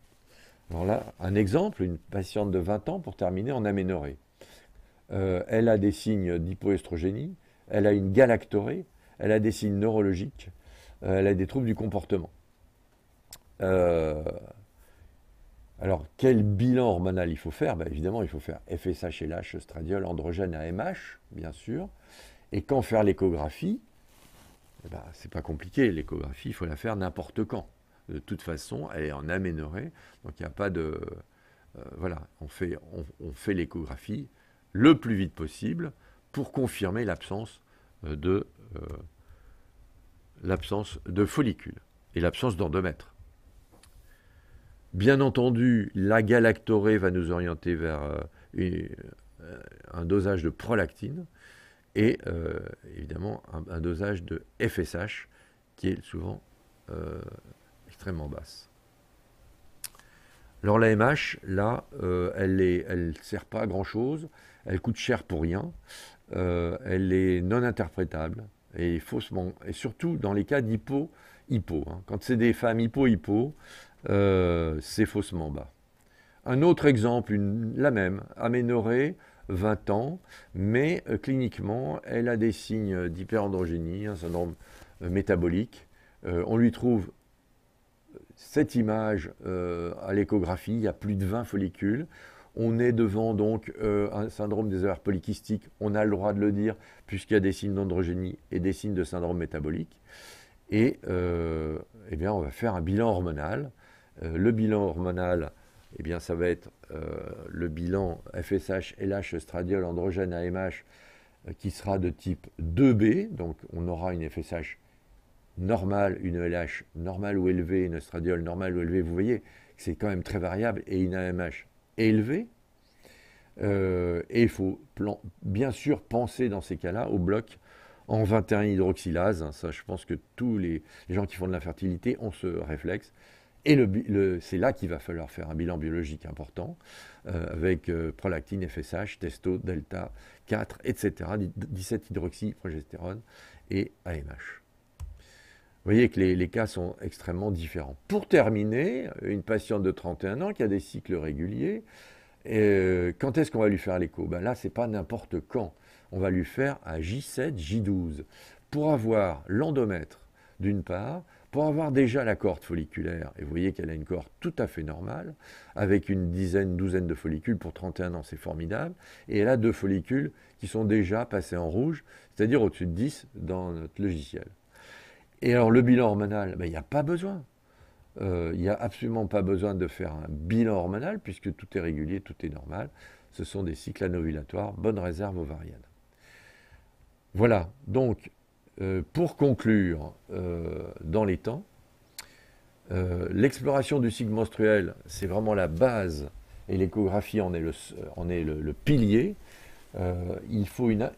Alors là, un exemple, une patiente de 20 ans, pour terminer, en aménorée. elle a des signes d'hypoestrogénie, elle a une galactorée, elle a des signes neurologiques, elle a des troubles du comportement. Euh, alors, quel bilan hormonal il faut faire ben, Évidemment, il faut faire FSH, LH, stradiol, androgène, AMH, bien sûr. Et quand faire l'échographie Ce eh ben, C'est pas compliqué. L'échographie, il faut la faire n'importe quand. De toute façon, elle est en aménorée. Donc, il n'y a pas de. Euh, voilà, on fait, on, fait l'échographie le plus vite possible pour confirmer l'absence euh, de, euh, l'absence de follicules et l'absence d'endomètre. Bien entendu, la galactorée va nous orienter vers euh, euh, un dosage de prolactine et euh, évidemment un, dosage de FSH qui est souvent extrêmement basse. Alors la MH, là, elle ne elle sert pas à grand-chose, elle coûte cher pour rien, elle est non interprétable et faussement, et surtout dans les cas d'hypo-hypo. Hein. Quand c'est des femmes hypo-hypo, euh, c'est faussement bas. Un autre exemple, la même, aménorée, 20 ans, mais euh, cliniquement, elle a des signes d'hyperandrogénie, un syndrome euh, métabolique. on lui trouve cette image à l'échographie, il y a plus de 20 follicules. On est devant donc un syndrome des ovaires polykystiques, on a le droit de le dire, puisqu'il y a des signes d'androgénie et des signes de syndrome métabolique. Et eh bien, on va faire un bilan hormonal euh, le bilan hormonal, eh bien, ça va être euh, le bilan FSH, LH, estradiol, androgène, AMH, euh, qui sera de type 2B. Donc, on aura une FSH normale, une LH normale ou élevée, une estradiol normale ou élevée. Vous voyez, c'est quand même très variable et une AMH élevée. et il faut bien sûr penser dans ces cas-là au bloc en 21 hydroxylase. Ça, je pense que tous les, les gens qui font de l'infertilité ont ce réflexe. Et c'est là qu'il va falloir faire un bilan biologique important, euh, avec euh, prolactine, FSH, testo, delta 4, etc., 17-hydroxyprogestérone et AMH. Vous voyez que les, cas sont extrêmement différents. Pour terminer, une patiente de 31 ans qui a des cycles réguliers, euh, quand est-ce qu'on va lui faire l'écho ben Là, ce n'est pas n'importe quand. On va lui faire à J7, J12 pour avoir l'endomètre d'une part pour avoir déjà la corde folliculaire, et vous voyez qu'elle a une corde tout à fait normale, avec une dizaine, douzaine de follicules, pour 31 ans c'est formidable, et elle a deux follicules qui sont déjà passés en rouge, c'est-à-dire au-dessus de 10 dans notre logiciel. Et alors le bilan hormonal, ben, il n'y a pas besoin. Euh, il n'y a absolument pas besoin de faire un bilan hormonal, puisque tout est régulier, tout est normal. Ce sont des cycles anovulatoires, bonne réserve ovarienne. Voilà, donc euh, pour conclure, euh, dans les temps, euh, l'exploration du cycle menstruel, c'est vraiment la base et l'échographie en est le, pilier. il faut une,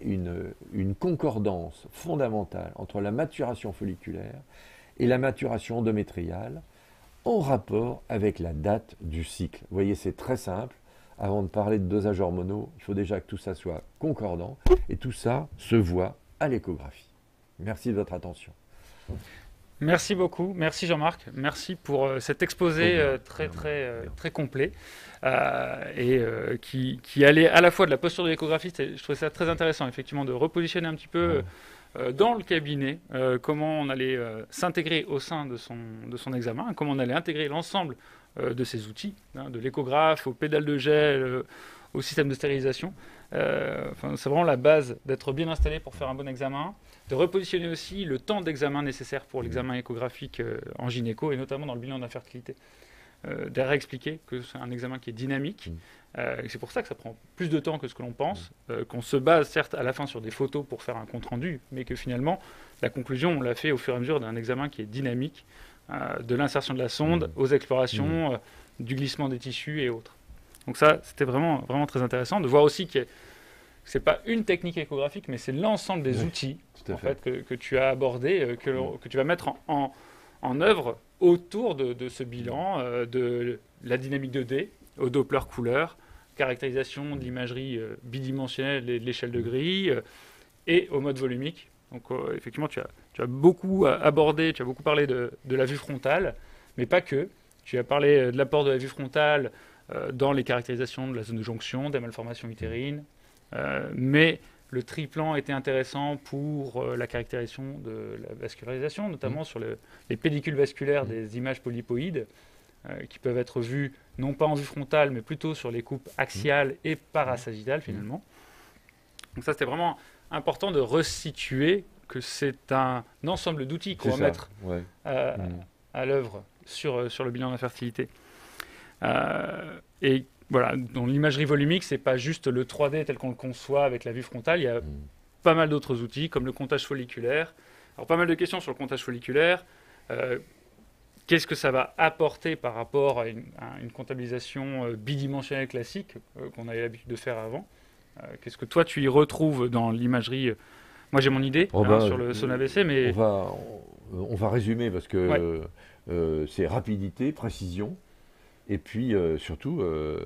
une, concordance fondamentale entre la maturation folliculaire et la maturation endométriale en rapport avec la date du cycle. Vous voyez, c'est très simple. Avant de parler de dosage hormonaux, il faut déjà que tout ça soit concordant et tout ça se voit à l'échographie. Merci de votre attention. Merci beaucoup, merci Jean-Marc, merci pour euh, cet exposé euh, très très euh, très complet et qui, allait à la fois de la posture de l'échographiste je trouvais ça très intéressant effectivement de repositionner un petit peu dans le cabinet comment on allait s'intégrer au sein de son, de son examen, comment on allait intégrer l'ensemble de ces outils, hein, de l'échographe au pédale de gel, au système de stérilisation. enfin, c'est vraiment la base d'être bien installé pour faire un bon examen de repositionner aussi le temps d'examen nécessaire pour mmh. l'examen échographique euh, en gynéco et notamment dans le bilan d'infertilité. Euh, de expliquer que c'est un examen qui est dynamique. Mmh. Euh, et c'est pour ça que ça prend plus de temps que ce que l'on pense, mmh. euh, qu'on se base certes à la fin sur des photos pour faire un compte-rendu, mais que finalement, la conclusion, on l'a fait au fur et à mesure d'un examen qui est dynamique, de l'insertion de la sonde aux explorations, du glissement des tissus et autres. Donc ça, c'était vraiment, vraiment très intéressant de voir aussi qu'il y a c'est pas une technique échographique, mais c'est l'ensemble des outils en fait. que, tu as abordés, euh, que, tu vas mettre en, œuvre autour de, ce bilan, euh, de la dynamique 2D, au Doppler couleur, caractérisation de l'imagerie euh, bidimensionnelle de l'échelle de gris, et au mode volumique. Donc effectivement, tu as, beaucoup abordé, tu as beaucoup parlé de, de la vue frontale, mais pas que. Tu as parlé de l'apport de la vue frontale dans les caractérisations de la zone de jonction, des malformations utérines, euh, mais le triplan était intéressant pour euh, la caractérisation de la vascularisation, notamment mm. sur les pellicules vasculaires mm. des images polypoïdes, euh, qui peuvent être vues non pas en vue frontale, mais plutôt sur les coupes axiales mm. et parasagitales finalement. Donc ça, c'était vraiment important de resituer que c'est un ensemble d'outils qu'on va mettre à l'œuvre sur, sur le bilan d'infertilité. et voilà, dans l'imagerie volumique, c'est pas juste le 3D tel qu'on le conçoit avec la vue frontale. Il y a mm. pas mal d'autres outils comme le comptage folliculaire. Alors pas mal de questions sur le comptage folliculaire. Euh, qu'est-ce que ça va apporter par rapport à une, comptabilisation euh, bidimensionnelle classique euh, qu'on avait l'habitude de faire avant Qu'est-ce que toi tu y retrouves dans l'imagerie Moi j'ai mon idée oh hein, bah, sur le SonaVC, mais on va résumer parce que c'est rapidité, précision. Et puis euh, surtout, euh,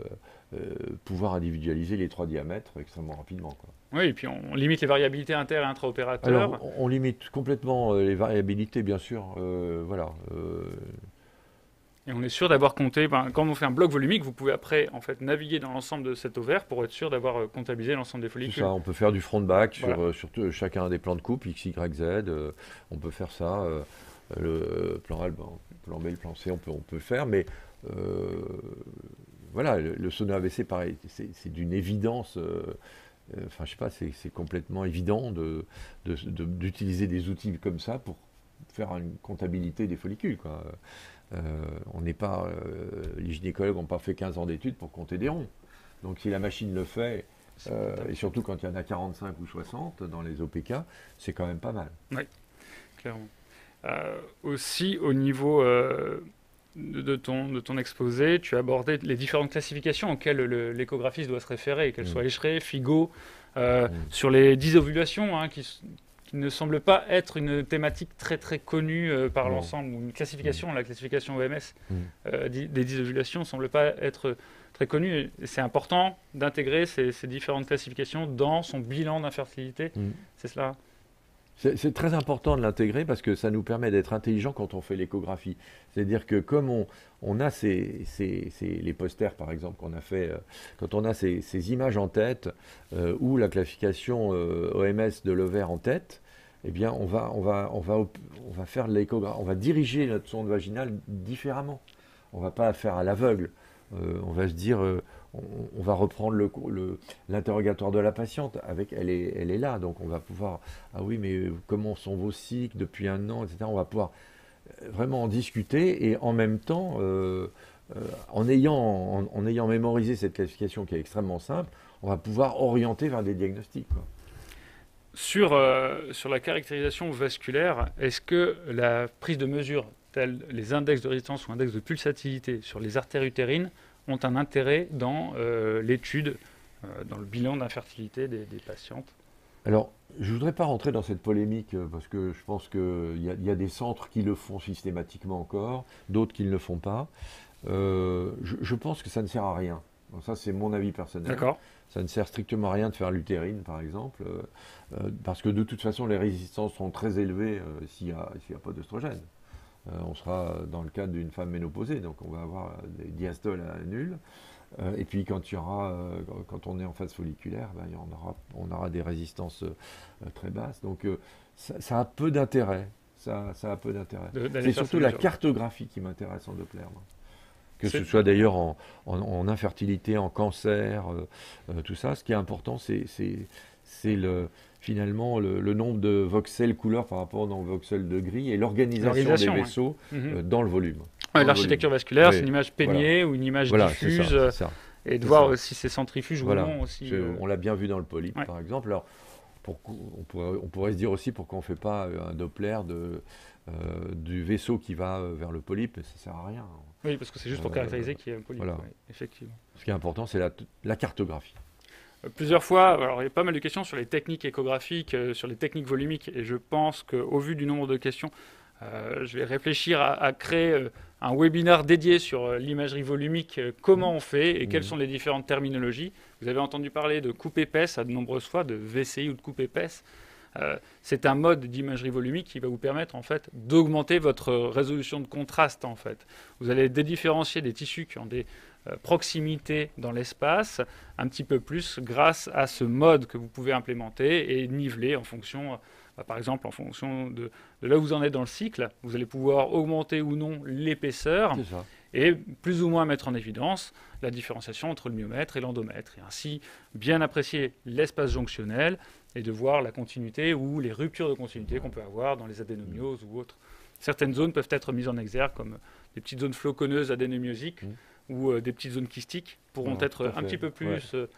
euh, pouvoir individualiser les trois diamètres extrêmement rapidement. Oui, et puis on limite les variabilités inter et intra-opérateurs. on, limite complètement les variabilités, bien sûr. voilà. Et on est sûr d'avoir compté, quand on fait un bloc volumique, vous pouvez après en fait, naviguer dans l'ensemble de cet ovaire pour être sûr d'avoir comptabilisé l'ensemble des follicules. Ça, on peut faire du front-back sur, chacun des plans de coupe, X, Y, Z, on peut faire ça, le plan A, le plan B, le plan C, on peut, on peut faire, mais euh, voilà, le, le AVC, pareil, c'est d'une évidence. Euh, euh, enfin, je sais pas, c'est complètement évident d'utiliser de, des outils comme ça pour faire une comptabilité des follicules. on n'est pas, les gynécologues n'ont pas fait 15 ans d'études pour compter des ronds. Donc si la machine le fait, et surtout quand il y en a 45 ou 60 dans les OPK, c'est quand même pas mal. Oui, clairement. aussi au niveau de, ton, exposé, tu as abordé les différentes classifications auxquelles l'échographiste doit se référer, qu'elles mmh. soient écherées, Figo, euh, mm. sur les disovulations, hein, qui, ne semble pas être une thématique très très connue euh, par l'ensemble, une classification, mm. la classification OMS mm. euh, des disovulations ne semble pas être très connue. C'est important d'intégrer ces, différentes classifications dans son bilan d'infertilité, c'est cela c'est très important de l'intégrer parce que ça nous permet d'être intelligent quand on fait l'échographie. C'est-à-dire que comme on, a ces, les posters, par exemple, qu'on a fait, euh, quand on a ces, images en tête euh, ou la classification euh, OMS de l'ovaire en tête, eh bien, on va, on va, on va, on va faire on va diriger notre sonde vaginale différemment. On ne va pas faire à l'aveugle. on va se dire on, va reprendre l'interrogatoire de la patiente. Avec, elle est, là, donc on va pouvoir. Ah oui, mais comment sont vos cycles depuis un an, etc. On va pouvoir euh, vraiment en discuter et en même temps, euh, euh, en, ayant, mémorisé cette classification qui est extrêmement simple, on va pouvoir orienter vers des diagnostics. Sur, sur la caractérisation vasculaire, est-ce que la prise de mesure, telle les index de résistance ou index de pulsatilité sur les artères utérines, ont un intérêt dans euh, l'étude, euh, dans le bilan d'infertilité des, patientes Alors, je ne voudrais pas rentrer dans cette polémique euh, parce que je pense qu'il y, y, a des centres qui le font systématiquement encore, d'autres qui ne le font pas. je, pense que ça ne sert à rien. ça, c'est mon avis personnel. D'accord. Ça ne sert strictement à rien de faire l'utérine, par exemple, parce que de toute façon, les résistances sont très élevées s'il n'y a, a, pas d'oestrogène. Euh, on sera dans le cadre d'une femme ménopausée, donc on va avoir des diastoles à euh, et puis quand, euh, quand on est en phase folliculaire, ben, on, aura, on, aura, des résistances très basses. Donc ça, a peu d'intérêt. Ça, a peu d'intérêt. C'est surtout la cartographie qui m'intéresse en Doppler. Que ce soit d'ailleurs en, infertilité, en cancer, tout ça. Ce qui est important, c'est c'est finalement le, nombre de voxels couleurs par rapport aux voxels de gris et l'organisation des vaisseaux mhm. euh, dans le volume. L'architecture vasculaire, c'est une image peignée ou une image diffuse. Euh, et de voir si c'est centrifuge voilà. ou non aussi. Euh. on l'a bien vu dans le polype, par exemple. Alors, on, pourrait, se dire aussi pourquoi on ne fait pas un Doppler du vaisseau qui va vers le polype, ça ne sert à rien. Oui, parce que c'est juste pour caractériser qu'il y a un polype, effectivement. Ce qui est important, c'est la cartographie plusieurs fois, alors il y a pas mal de questions sur les techniques échographiques, euh, sur les techniques volumiques, et je pense qu'au vu du nombre de questions, euh, je vais réfléchir à, créer euh, un webinaire dédié sur l'imagerie volumique, comment on fait et quelles mhm. sont les différentes terminologies. Vous avez entendu parler de coupe épaisse à de nombreuses fois, de VCI ou de coupe épaisse. c'est un mode d'imagerie volumique qui va vous permettre en fait d'augmenter votre résolution de contraste en fait. Vous allez dédifférencier des tissus qui ont des euh, proximité dans l'espace, un petit peu plus grâce à ce mode que vous pouvez implémenter et niveler en fonction, euh, bah, par exemple, en fonction de, là où vous en êtes dans le cycle. Vous allez pouvoir augmenter ou non l'épaisseur et plus ou moins mettre en évidence la différenciation entre le myomètre et l'endomètre, et ainsi bien apprécier l'espace jonctionnel et de voir la continuité ou les ruptures de continuité qu'on peut avoir dans les adénomyoses ou autres. Certaines zones peuvent être mises en exergue comme des petites zones floconneuses adénomyosiques mmh ou euh, des petites zones kystiques pourront être un petit peu plus euh,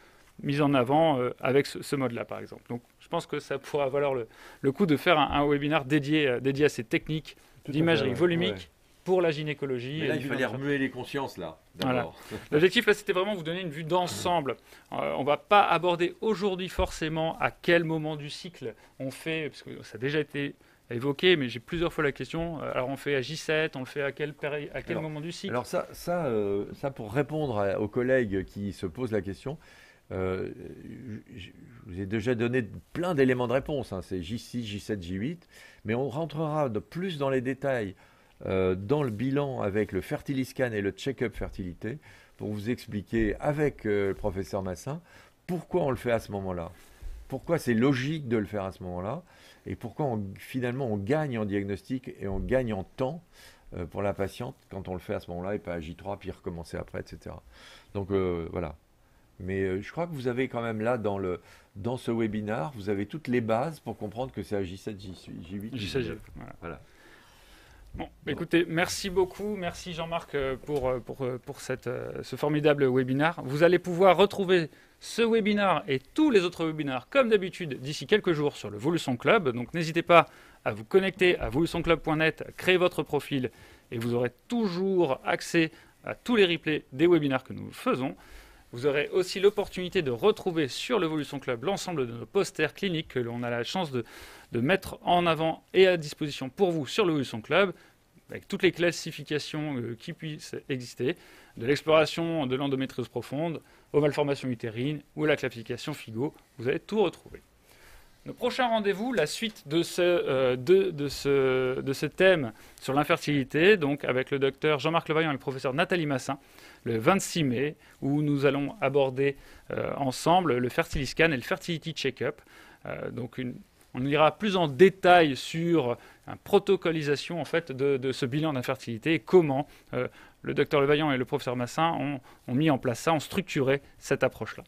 mises en avant euh, avec ce, mode-là, par exemple. Donc, je pense que ça pourra valoir le, coup de faire un, webinar webinaire dédié, dédié à ces techniques d'imagerie volumique pour la gynécologie. là, il fallait remuer les consciences, là. [laughs] L'objectif, là, c'était vraiment vous donner une vue d'ensemble. on ne va pas aborder aujourd'hui forcément à quel moment du cycle on fait, parce que ça a déjà été évoqué, mais j'ai plusieurs fois la question. Euh, alors on fait à J7, on le fait à quel, à quel moment du cycle Alors ça, ça, euh, pour répondre aux collègues qui se posent la question, euh, je, vous ai déjà donné plein d'éléments de réponse. Hein. C'est J6, J7, J8, mais on rentrera de plus dans les détails dans le bilan avec le Fertiliscan et le check-up fertilité pour vous expliquer avec le professeur Massin pourquoi on le fait à ce moment-là pourquoi c'est logique de le faire à ce moment-là et pourquoi finalement on gagne en diagnostic et on gagne en temps euh, pour la patiente quand on le fait à ce moment-là et pas à J3 puis recommencer après, etc. Donc euh, voilà. Mais euh, je crois que vous avez quand même là dans, le, dans ce webinar, vous avez toutes les bases pour comprendre que c'est à J7, J, 8 J7, j voilà. Bon, bah, écoutez, merci beaucoup, merci Jean-Marc pour, pour, cette, ce formidable webinaire. Vous allez pouvoir retrouver ce webinaire et tous les autres webinaires, comme d'habitude, d'ici quelques jours sur le Voluson Club. Donc n'hésitez pas à vous connecter à volusonclub.net, créer votre profil et vous aurez toujours accès à tous les replays des webinars que nous faisons. Vous aurez aussi l'opportunité de retrouver sur le Voluson Club l'ensemble de nos posters cliniques que l'on a la chance de, mettre en avant et à disposition pour vous sur le Voluson Club, avec toutes les classifications euh, qui puissent exister, de l'exploration de l'endométriose profonde aux malformations utérines ou à la classification FIGO. Vous allez tout retrouver. Nos prochains rendez-vous, la suite de ce, euh, de, de, de ce, thème sur l'infertilité, donc avec le docteur Jean-Marc Levaillant et le professeur Nathalie Massin, le 26 mai, où nous allons aborder euh, ensemble le Fertiliscan et le Fertility Check-up. Euh, donc une on ira plus en détail sur la euh, protocolisation en fait, de, ce bilan d'infertilité et comment euh, le docteur Levaillant et le professeur Massin ont, mis en place ça, ont structuré cette approche-là.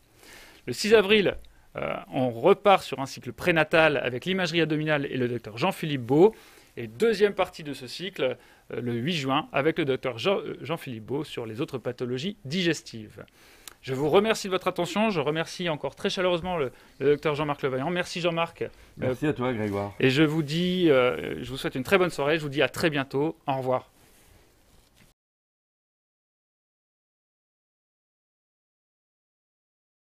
Le 6 avril, euh, on repart sur un cycle prénatal avec l'imagerie abdominale et le docteur Jean-Philippe Beau. Et deuxième partie de ce cycle, le 8 juin, avec le docteur Jean-Philippe Beau sur les autres pathologies digestives. Je vous remercie de votre attention. Je remercie encore très chaleureusement le, docteur Jean-Marc Levaillant. Merci Jean-Marc. Merci euh, à toi Grégoire. Et je vous dis, euh, je vous souhaite une très bonne soirée. Je vous dis à très bientôt. Au revoir.